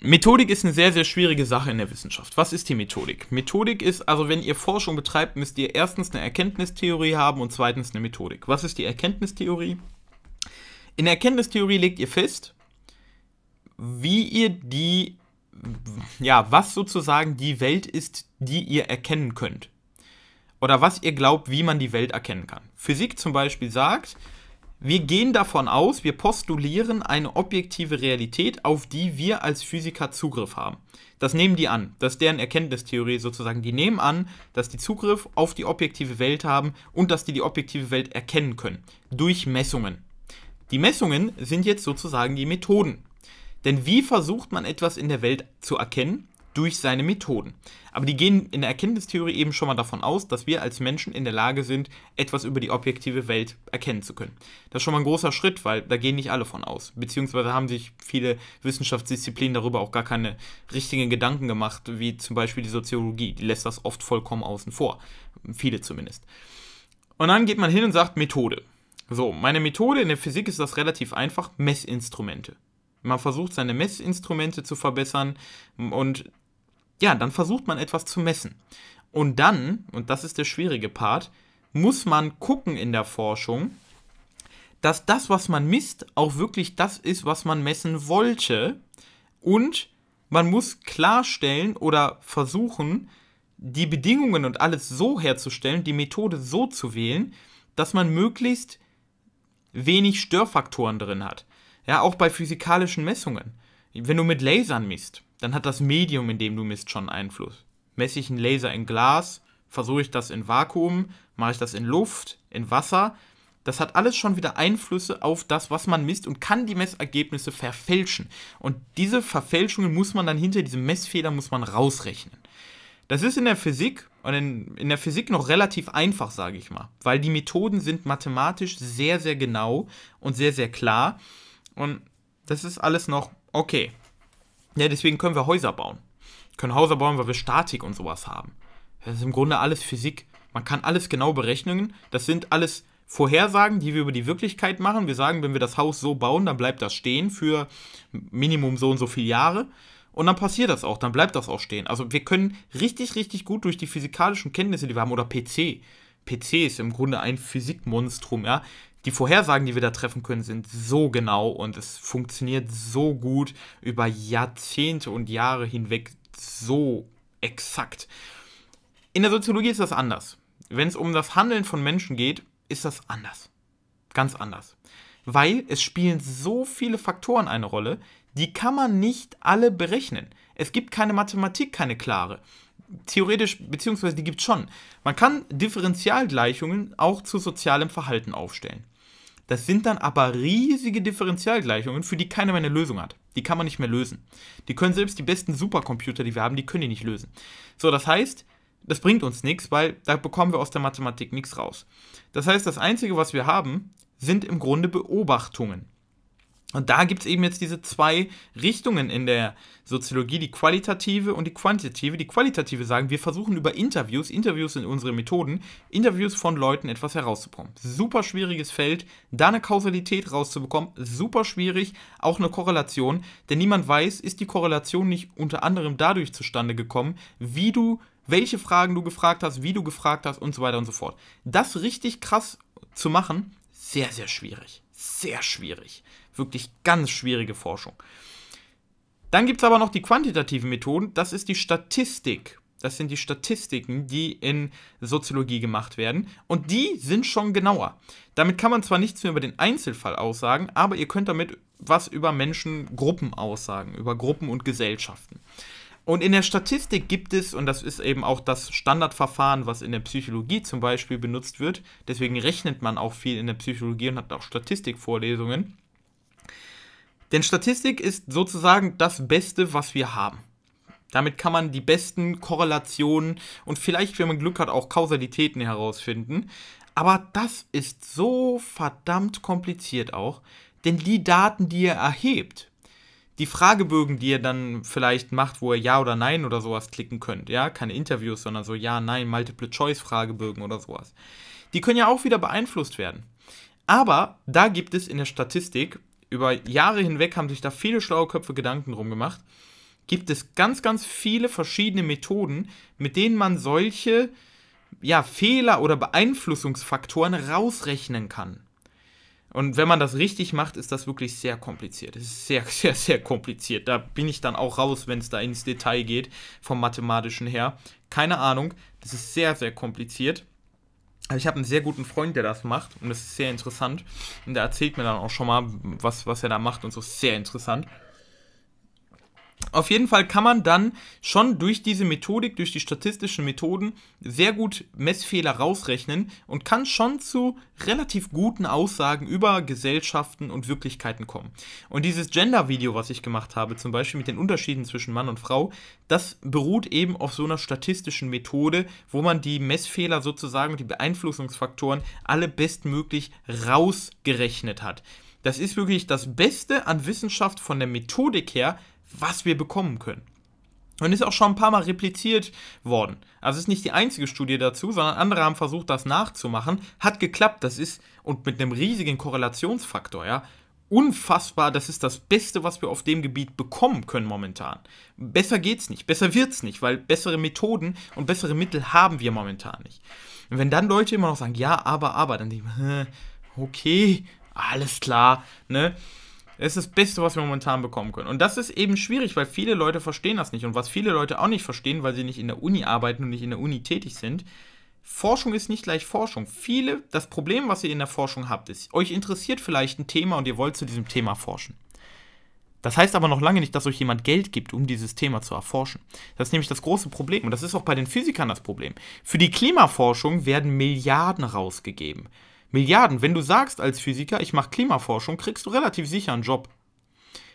Methodik ist eine sehr, sehr schwierige Sache in der Wissenschaft. Was ist die Methodik? Methodik ist, also wenn ihr Forschung betreibt, müsst ihr erstens eine Erkenntnistheorie haben und zweitens eine Methodik. Was ist die Erkenntnistheorie? In der Erkenntnistheorie legt ihr fest, wie ihr die ja, was sozusagen die Welt ist, die ihr erkennen könnt. Oder was ihr glaubt, wie man die Welt erkennen kann. Physik zum Beispiel sagt, wir gehen davon aus, wir postulieren eine objektive Realität, auf die wir als Physiker Zugriff haben. Das nehmen die an. Das ist deren Erkenntnistheorie sozusagen. Die nehmen an, dass die Zugriff auf die objektive Welt haben und dass die die objektive Welt erkennen können. Durch Messungen. Die Messungen sind jetzt sozusagen die Methoden. Denn wie versucht man etwas in der Welt zu erkennen? Durch seine Methoden. Aber die gehen in der Erkenntnistheorie eben schon mal davon aus, dass wir als Menschen in der Lage sind, etwas über die objektive Welt erkennen zu können. Das ist schon mal ein großer Schritt, weil da gehen nicht alle von aus. Beziehungsweise haben sich viele Wissenschaftsdisziplinen darüber auch gar keine richtigen Gedanken gemacht, wie zum Beispiel die Soziologie. Die lässt das oft vollkommen außen vor. Viele zumindest. Und dann geht man hin und sagt Methode. So, meine Methode in der Physik ist das relativ einfach, Messinstrumente. Man versucht seine Messinstrumente zu verbessern und ja, dann versucht man etwas zu messen. Und dann, und das ist der schwierige Part, muss man gucken in der Forschung, dass das, was man misst, auch wirklich das ist, was man messen wollte. Und man muss klarstellen oder versuchen, die Bedingungen und alles so herzustellen, die Methode so zu wählen, dass man möglichst wenig Störfaktoren drin hat. Ja, auch bei physikalischen Messungen. Wenn du mit Lasern misst, dann hat das Medium, in dem du misst, schon Einfluss. Messe ich einen Laser in Glas, versuche ich das in Vakuum, mache ich das in Luft, in Wasser. Das hat alles schon wieder Einflüsse auf das, was man misst und kann die Messergebnisse verfälschen. Und diese Verfälschungen muss man dann hinter diesem Messfehler muss man rausrechnen. Das ist in der Physik und in, in der Physik noch relativ einfach, sage ich mal, weil die Methoden sind mathematisch sehr, sehr genau und sehr, sehr klar. Und das ist alles noch okay. Ja, deswegen können wir Häuser bauen. Wir können Häuser bauen, weil wir Statik und sowas haben. Das ist im Grunde alles Physik. Man kann alles genau berechnen. Das sind alles Vorhersagen, die wir über die Wirklichkeit machen. Wir sagen, wenn wir das Haus so bauen, dann bleibt das stehen für Minimum so und so viele Jahre. Und dann passiert das auch, dann bleibt das auch stehen. Also wir können richtig, richtig gut durch die physikalischen Kenntnisse, die wir haben, oder PC. PC ist im Grunde ein Physikmonstrum, ja die Vorhersagen, die wir da treffen können, sind so genau und es funktioniert so gut über Jahrzehnte und Jahre hinweg so exakt. In der Soziologie ist das anders. Wenn es um das Handeln von Menschen geht, ist das anders. Ganz anders. Weil es spielen so viele Faktoren eine Rolle, die kann man nicht alle berechnen. Es gibt keine Mathematik, keine klare. Theoretisch, beziehungsweise die gibt es schon. Man kann Differentialgleichungen auch zu sozialem Verhalten aufstellen. Das sind dann aber riesige Differentialgleichungen, für die keiner mehr eine Lösung hat. Die kann man nicht mehr lösen. Die können selbst die besten Supercomputer, die wir haben, die können die nicht lösen. So, das heißt, das bringt uns nichts, weil da bekommen wir aus der Mathematik nichts raus. Das heißt, das Einzige, was wir haben, sind im Grunde Beobachtungen. Und da gibt es eben jetzt diese zwei Richtungen in der Soziologie, die qualitative und die quantitative. Die qualitative sagen, wir versuchen über Interviews, Interviews sind unsere Methoden, Interviews von Leuten etwas herauszubekommen. Super schwieriges Feld, da eine Kausalität rauszubekommen, super schwierig, auch eine Korrelation, denn niemand weiß, ist die Korrelation nicht unter anderem dadurch zustande gekommen, wie du, welche Fragen du gefragt hast, wie du gefragt hast und so weiter und so fort. Das richtig krass zu machen, sehr, sehr schwierig. Sehr schwierig. Wirklich ganz schwierige Forschung. Dann gibt es aber noch die quantitativen Methoden. Das ist die Statistik. Das sind die Statistiken, die in Soziologie gemacht werden. Und die sind schon genauer. Damit kann man zwar nichts mehr über den Einzelfall aussagen, aber ihr könnt damit was über Menschengruppen aussagen, über Gruppen und Gesellschaften. Und in der Statistik gibt es, und das ist eben auch das Standardverfahren, was in der Psychologie zum Beispiel benutzt wird, deswegen rechnet man auch viel in der Psychologie und hat auch Statistikvorlesungen, denn Statistik ist sozusagen das Beste, was wir haben. Damit kann man die besten Korrelationen und vielleicht, wenn man Glück hat, auch Kausalitäten herausfinden. Aber das ist so verdammt kompliziert auch, denn die Daten, die ihr erhebt, die Fragebögen, die ihr dann vielleicht macht, wo ihr Ja oder Nein oder sowas klicken könnt, ja, keine Interviews, sondern so Ja, Nein, Multiple-Choice-Fragebögen oder sowas, die können ja auch wieder beeinflusst werden. Aber da gibt es in der Statistik über Jahre hinweg haben sich da viele schlaue Köpfe Gedanken drum gemacht, gibt es ganz, ganz viele verschiedene Methoden, mit denen man solche ja, Fehler oder Beeinflussungsfaktoren rausrechnen kann. Und wenn man das richtig macht, ist das wirklich sehr kompliziert. Es ist sehr, [laughs] sehr, sehr kompliziert. Da bin ich dann auch raus, wenn es da ins Detail geht, vom mathematischen her. Keine Ahnung, das ist sehr, sehr kompliziert. Also ich habe einen sehr guten Freund, der das macht und das ist sehr interessant. Und der erzählt mir dann auch schon mal, was, was er da macht und so, sehr interessant. Auf jeden Fall kann man dann schon durch diese Methodik, durch die statistischen Methoden sehr gut Messfehler rausrechnen und kann schon zu relativ guten Aussagen über Gesellschaften und Wirklichkeiten kommen. Und dieses Gender-Video, was ich gemacht habe, zum Beispiel mit den Unterschieden zwischen Mann und Frau, das beruht eben auf so einer statistischen Methode, wo man die Messfehler sozusagen die Beeinflussungsfaktoren alle bestmöglich rausgerechnet hat. Das ist wirklich das Beste an Wissenschaft von der Methodik her, was wir bekommen können. Und ist auch schon ein paar Mal repliziert worden. Also ist nicht die einzige Studie dazu, sondern andere haben versucht, das nachzumachen. Hat geklappt, das ist, und mit einem riesigen Korrelationsfaktor, ja. Unfassbar, das ist das Beste, was wir auf dem Gebiet bekommen können momentan. Besser geht's nicht, besser wird's nicht, weil bessere Methoden und bessere Mittel haben wir momentan nicht. Und wenn dann Leute immer noch sagen, ja, aber, aber, dann denke ich, [laughs] okay, alles klar, ne? Das ist das Beste, was wir momentan bekommen können. Und das ist eben schwierig, weil viele Leute verstehen das nicht. Und was viele Leute auch nicht verstehen, weil sie nicht in der Uni arbeiten und nicht in der Uni tätig sind, Forschung ist nicht gleich Forschung. Viele, das Problem, was ihr in der Forschung habt, ist, euch interessiert vielleicht ein Thema und ihr wollt zu diesem Thema forschen. Das heißt aber noch lange nicht, dass euch jemand Geld gibt, um dieses Thema zu erforschen. Das ist nämlich das große Problem und das ist auch bei den Physikern das Problem. Für die Klimaforschung werden Milliarden rausgegeben. Milliarden. Wenn du sagst als Physiker, ich mache Klimaforschung, kriegst du relativ sicher einen Job.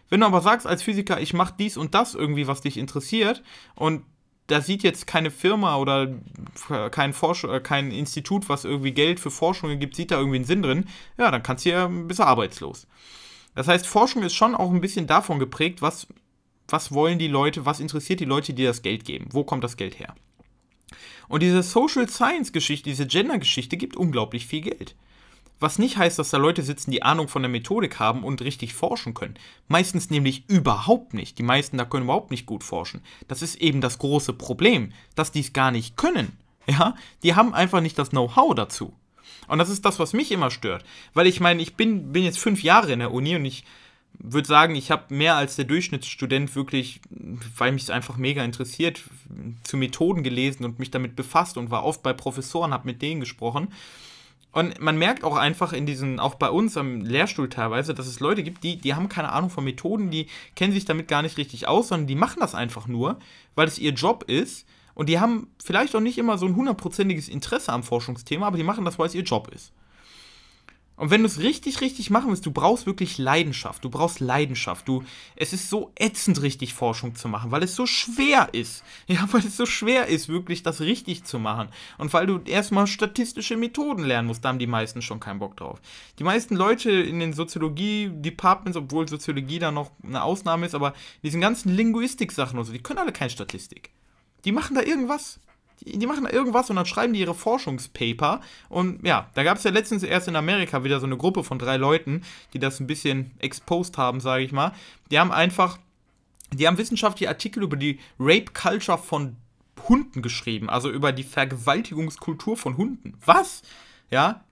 Wenn du aber sagst als Physiker, ich mache dies und das irgendwie, was dich interessiert und da sieht jetzt keine Firma oder kein, Forsch äh, kein Institut, was irgendwie Geld für Forschung gibt, sieht da irgendwie einen Sinn drin, ja, dann kannst du ja ein bisschen arbeitslos. Das heißt, Forschung ist schon auch ein bisschen davon geprägt, was, was wollen die Leute, was interessiert die Leute, die das Geld geben, wo kommt das Geld her. Und diese Social Science Geschichte, diese Gender Geschichte gibt unglaublich viel Geld. Was nicht heißt, dass da Leute sitzen, die Ahnung von der Methodik haben und richtig forschen können. Meistens nämlich überhaupt nicht. Die meisten da können überhaupt nicht gut forschen. Das ist eben das große Problem, dass die es gar nicht können. Ja, die haben einfach nicht das Know-how dazu. Und das ist das, was mich immer stört. Weil ich meine, ich bin, bin jetzt fünf Jahre in der Uni und ich würde sagen, ich habe mehr als der Durchschnittsstudent wirklich, weil mich es einfach mega interessiert, zu Methoden gelesen und mich damit befasst und war oft bei Professoren, habe mit denen gesprochen. Und man merkt auch einfach in diesen, auch bei uns am Lehrstuhl teilweise, dass es Leute gibt, die, die haben keine Ahnung von Methoden, die kennen sich damit gar nicht richtig aus, sondern die machen das einfach nur, weil es ihr Job ist. Und die haben vielleicht auch nicht immer so ein hundertprozentiges Interesse am Forschungsthema, aber die machen das, weil es ihr Job ist. Und wenn du es richtig, richtig machen willst, du brauchst wirklich Leidenschaft. Du brauchst Leidenschaft. Du, es ist so ätzend, richtig Forschung zu machen, weil es so schwer ist. [laughs] Ja, weil es so schwer ist, wirklich das richtig zu machen. Und weil du erstmal statistische Methoden lernen musst, da haben die meisten schon keinen Bock drauf. Die meisten Leute in den Soziologie-Departments, obwohl Soziologie da noch eine Ausnahme ist, aber diesen ganzen Linguistik-Sachen und so, die können alle keine Statistik. Die machen da irgendwas. Die, die machen irgendwas und dann schreiben die ihre Forschungspaper. Und ja, da gab es ja letztens erst in Amerika wieder so eine Gruppe von drei Leuten, die das ein bisschen exposed haben, sage ich mal. Die haben einfach, die haben wissenschaftliche Artikel über die Rape Culture von Hunden geschrieben, also über die Vergewaltigungskultur von Hunden. Was? Ja,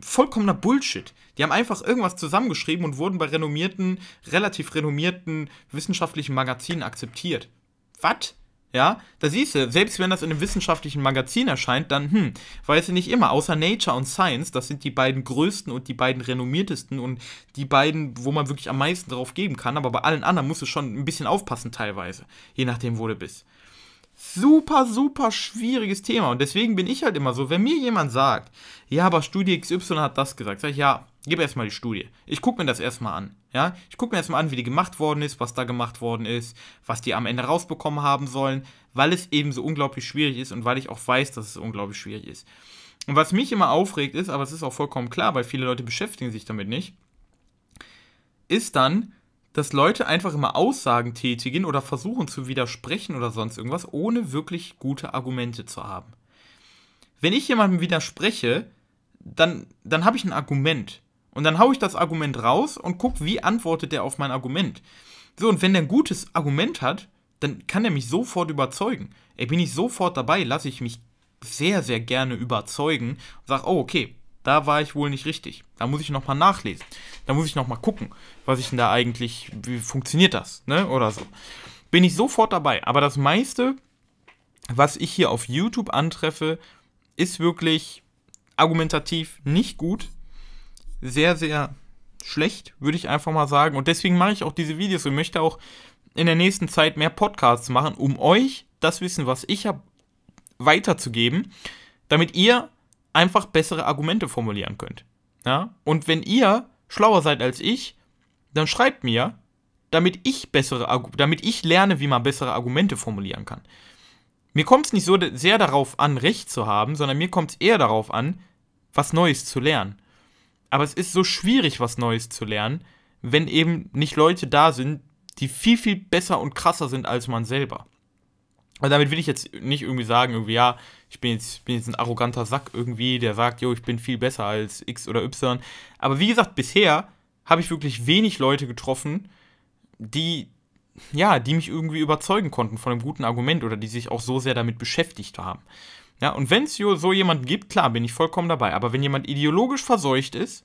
vollkommener Bullshit. Die haben einfach irgendwas zusammengeschrieben und wurden bei renommierten, relativ renommierten wissenschaftlichen Magazinen akzeptiert. Was? Ja, da siehst du, selbst wenn das in einem wissenschaftlichen Magazin erscheint, dann, hm, weiß ich nicht immer, außer Nature und Science, das sind die beiden größten und die beiden renommiertesten und die beiden, wo man wirklich am meisten drauf geben kann, aber bei allen anderen musst du schon ein bisschen aufpassen teilweise, je nachdem, wo du bist. Super, super schwieriges Thema und deswegen bin ich halt immer so, wenn mir jemand sagt, ja, aber Studie XY hat das gesagt, sag ich, ja, gib erstmal die Studie. Ich guck mir das erstmal an. Ja, ich gucke mir erstmal an, wie die gemacht worden ist, was da gemacht worden ist, was die am Ende rausbekommen haben sollen, weil es eben so unglaublich schwierig ist und weil ich auch weiß, dass es unglaublich schwierig ist. Und was mich immer aufregt ist, aber es ist auch vollkommen klar, weil viele Leute beschäftigen sich damit nicht, ist dann, dass Leute einfach immer Aussagen tätigen oder versuchen zu widersprechen oder sonst irgendwas, ohne wirklich gute Argumente zu haben. Wenn ich jemandem widerspreche, dann, dann habe ich ein Argument. Und dann haue ich das Argument raus und gucke, wie antwortet der auf mein Argument. So, und wenn der ein gutes Argument hat, dann kann er mich sofort überzeugen. Ey, bin ich sofort dabei, lasse ich mich sehr, sehr gerne überzeugen und sage, oh, okay, da war ich wohl nicht richtig. Da muss ich nochmal nachlesen. Da muss ich nochmal gucken, was ich denn da eigentlich, wie funktioniert das, ne, oder so. Bin ich sofort dabei. Aber das meiste, was ich hier auf YouTube antreffe, ist wirklich argumentativ nicht gut sehr, sehr schlecht, würde ich einfach mal sagen. Und deswegen mache ich auch diese Videos und möchte auch in der nächsten Zeit mehr Podcasts machen, um euch das Wissen, was ich habe, weiterzugeben, damit ihr einfach bessere Argumente formulieren könnt. Ja? Und wenn ihr schlauer seid als ich, dann schreibt mir, damit ich bessere, damit ich lerne, wie man bessere Argumente formulieren kann. Mir kommt es nicht so sehr darauf an, Recht zu haben, sondern mir kommt es eher darauf an, was Neues zu lernen aber es ist so schwierig, was Neues zu lernen, wenn eben nicht Leute da sind, die viel, viel besser und krasser sind als man selber. Und damit will ich jetzt nicht irgendwie sagen, irgendwie, ja, ich bin jetzt, bin jetzt ein arroganter Sack irgendwie, der sagt, yo, ich bin viel besser als X oder Y. Aber wie gesagt, bisher habe ich wirklich wenig Leute getroffen, die, ja, die mich irgendwie überzeugen konnten von einem guten Argument oder die sich auch so sehr damit beschäftigt haben. Ja, und wenn es so jemanden gibt, klar, bin ich vollkommen dabei. Aber wenn jemand ideologisch verseucht ist,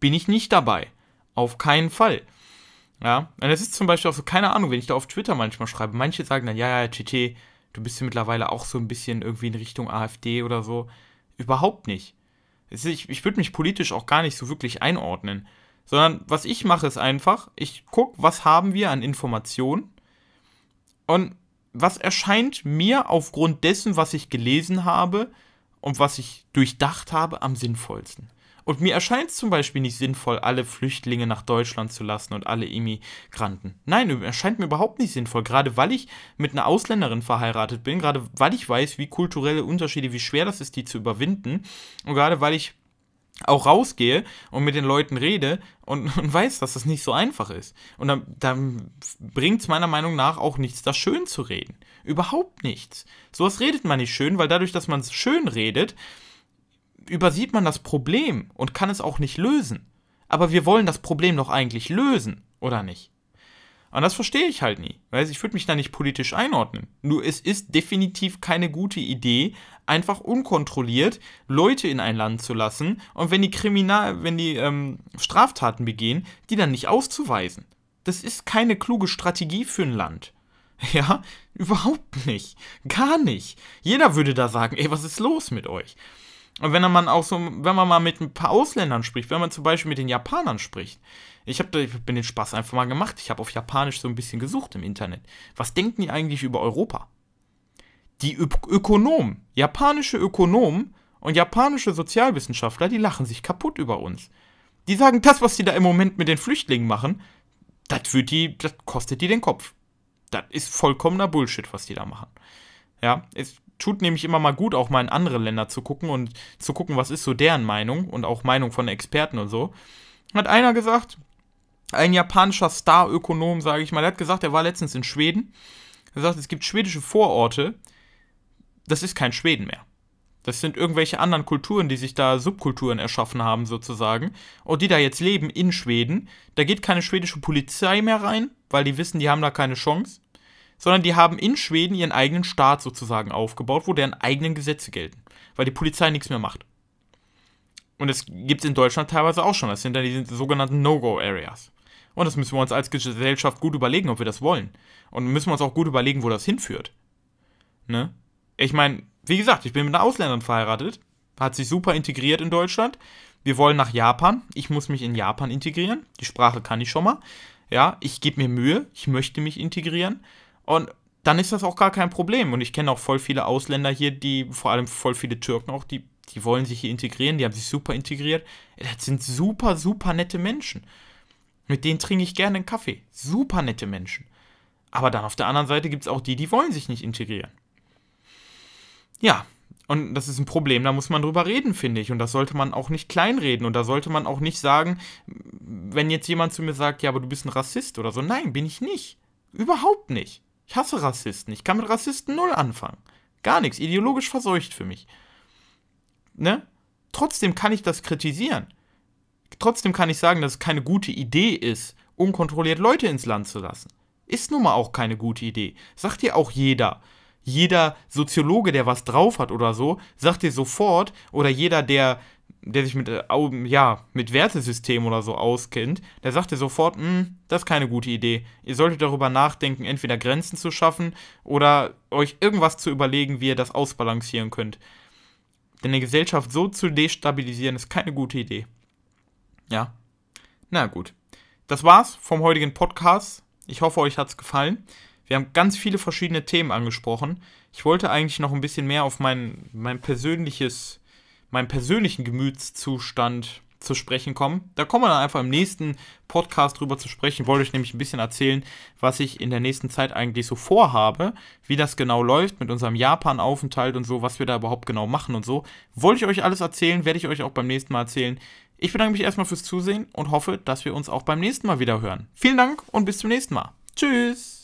bin ich nicht dabei. Auf keinen Fall. Ja, und es ist zum Beispiel auch so, keine Ahnung, wenn ich da auf Twitter manchmal schreibe, manche sagen dann, ja, ja, TT, du bist ja mittlerweile auch so ein bisschen irgendwie in Richtung AfD oder so. Überhaupt nicht. Ist, ich, ich würde mich politisch auch gar nicht so wirklich einordnen. Sondern was ich mache, ist einfach, ich gucke, was haben wir an Informationen und was erscheint mir aufgrund dessen, was ich gelesen habe und was ich durchdacht habe, am sinnvollsten? Und mir erscheint es zum Beispiel nicht sinnvoll, alle Flüchtlinge nach Deutschland zu lassen und alle Immigranten. Nein, erscheint mir überhaupt nicht sinnvoll, gerade weil ich mit einer Ausländerin verheiratet bin, gerade weil ich weiß, wie kulturelle Unterschiede, wie schwer das ist, die zu überwinden und gerade weil ich auch rausgehe und mit den Leuten rede und, [laughs] und weiß, dass das nicht so einfach ist. Und dann, dann bringt es meiner Meinung nach auch nichts, das schön zu reden. Überhaupt nichts. Sowas redet man nicht schön, weil dadurch, dass man es schön redet, übersieht man das Problem und kann es auch nicht lösen. Aber wir wollen das Problem doch eigentlich lösen, oder nicht? Und das verstehe ich halt nie. Weil ich würde mich da nicht politisch einordnen. Nur es ist definitiv keine gute Idee, einfach unkontrolliert Leute in ein Land zu lassen und wenn die Kriminal, wenn die ähm, Straftaten begehen, die dann nicht auszuweisen. Das ist keine kluge Strategie für ein Land. [laughs] Ja, überhaupt nicht. Gar nicht. Jeder würde da sagen, ey, was ist los mit euch? Und wenn man auch so, wenn man mal mit ein paar Ausländern spricht, wenn man zum Beispiel mit den Japanern spricht, ich habe ich den Spaß einfach mal gemacht. Ich habe auf Japanisch so ein bisschen gesucht im Internet. Was denken die eigentlich über Europa? Die Ö Ökonomen, japanische Ökonomen und japanische Sozialwissenschaftler, die lachen sich kaputt über uns. Die sagen, das, was die da im Moment mit den Flüchtlingen machen, das wird die, das kostet die den Kopf. Das ist vollkommener Bullshit, was die da machen. Ja, ist tut nämlich immer mal gut, auch mal in andere Länder zu gucken und zu gucken, was ist so deren Meinung und auch Meinung von Experten und so. Hat einer gesagt, ein japanischer Starökonom, sage ich mal, der hat gesagt, er war letztens in Schweden. Er sagt, es gibt schwedische Vororte, das ist kein Schweden mehr. Das sind irgendwelche anderen Kulturen, die sich da Subkulturen erschaffen haben, sozusagen. Und die da jetzt leben in Schweden. Da geht keine schwedische Polizei mehr rein, weil die wissen, die haben da keine Chance sondern die haben in Schweden ihren eigenen Staat sozusagen aufgebaut, wo deren eigenen Gesetze gelten, weil die Polizei nichts mehr macht. Und das gibt es in Deutschland teilweise auch schon. Das sind dann die sogenannten No-Go-Areas. Und das müssen wir uns als Gesellschaft gut überlegen, ob wir das wollen. Und müssen wir uns auch gut überlegen, wo das hinführt. Ne? Ich meine, wie gesagt, ich bin mit einer Ausländerin verheiratet, hat sich super integriert in Deutschland. Wir wollen nach Japan. Ich muss mich in Japan integrieren. Die Sprache kann ich schon mal. Ja, ich gebe mir Mühe. Ich möchte mich integrieren. Und dann ist das auch gar kein Problem. Und ich kenne auch voll viele Ausländer hier, die, vor allem voll viele Türken auch, die, die wollen sich hier integrieren, die haben sich super integriert. Das sind super, super nette Menschen. Mit denen trinke ich gerne einen Kaffee. Super nette Menschen. Aber dann auf der anderen Seite gibt es auch die, die wollen sich nicht integrieren. Ja, und das ist ein Problem, da muss man drüber reden, finde ich. Und das sollte man auch nicht kleinreden. Und da sollte man auch nicht sagen, wenn jetzt jemand zu mir sagt, ja, aber du bist ein Rassist oder so. Nein, bin ich nicht. Überhaupt nicht. Ich hasse Rassisten. Ich kann mit Rassisten null anfangen. Gar nichts. Ideologisch verseucht für mich. Ne? Trotzdem kann ich das kritisieren. Trotzdem kann ich sagen, dass es keine gute Idee ist, unkontrolliert Leute ins Land zu lassen. Ist nun mal auch keine gute Idee. Sagt dir auch jeder. Jeder Soziologe, der was drauf hat oder so, sagt dir sofort, oder jeder, der der sich mit, äh, ja, mit Wertesystem oder so auskennt, der sagt dir sofort, hm, das ist keine gute Idee. Ihr solltet darüber nachdenken, entweder Grenzen zu schaffen oder euch irgendwas zu überlegen, wie ihr das ausbalancieren könnt. Denn eine Gesellschaft so zu destabilisieren, ist keine gute Idee. Ja. Na gut. Das war's vom heutigen Podcast. Ich hoffe, euch hat's gefallen. Wir haben ganz viele verschiedene Themen angesprochen. Ich wollte eigentlich noch ein bisschen mehr auf mein, mein persönliches meinem persönlichen Gemütszustand zu sprechen kommen. Da kommen wir dann einfach im nächsten Podcast drüber zu sprechen. Wollte ich nämlich ein bisschen erzählen, was ich in der nächsten Zeit eigentlich so vorhabe, wie das genau läuft mit unserem Japan-Aufenthalt und so, was wir da überhaupt genau machen und so. Wollte ich euch alles erzählen, werde ich euch auch beim nächsten Mal erzählen. Ich bedanke mich erstmal fürs Zusehen und hoffe, dass wir uns auch beim nächsten Mal wieder hören. Vielen Dank und bis zum nächsten Mal. Tschüss!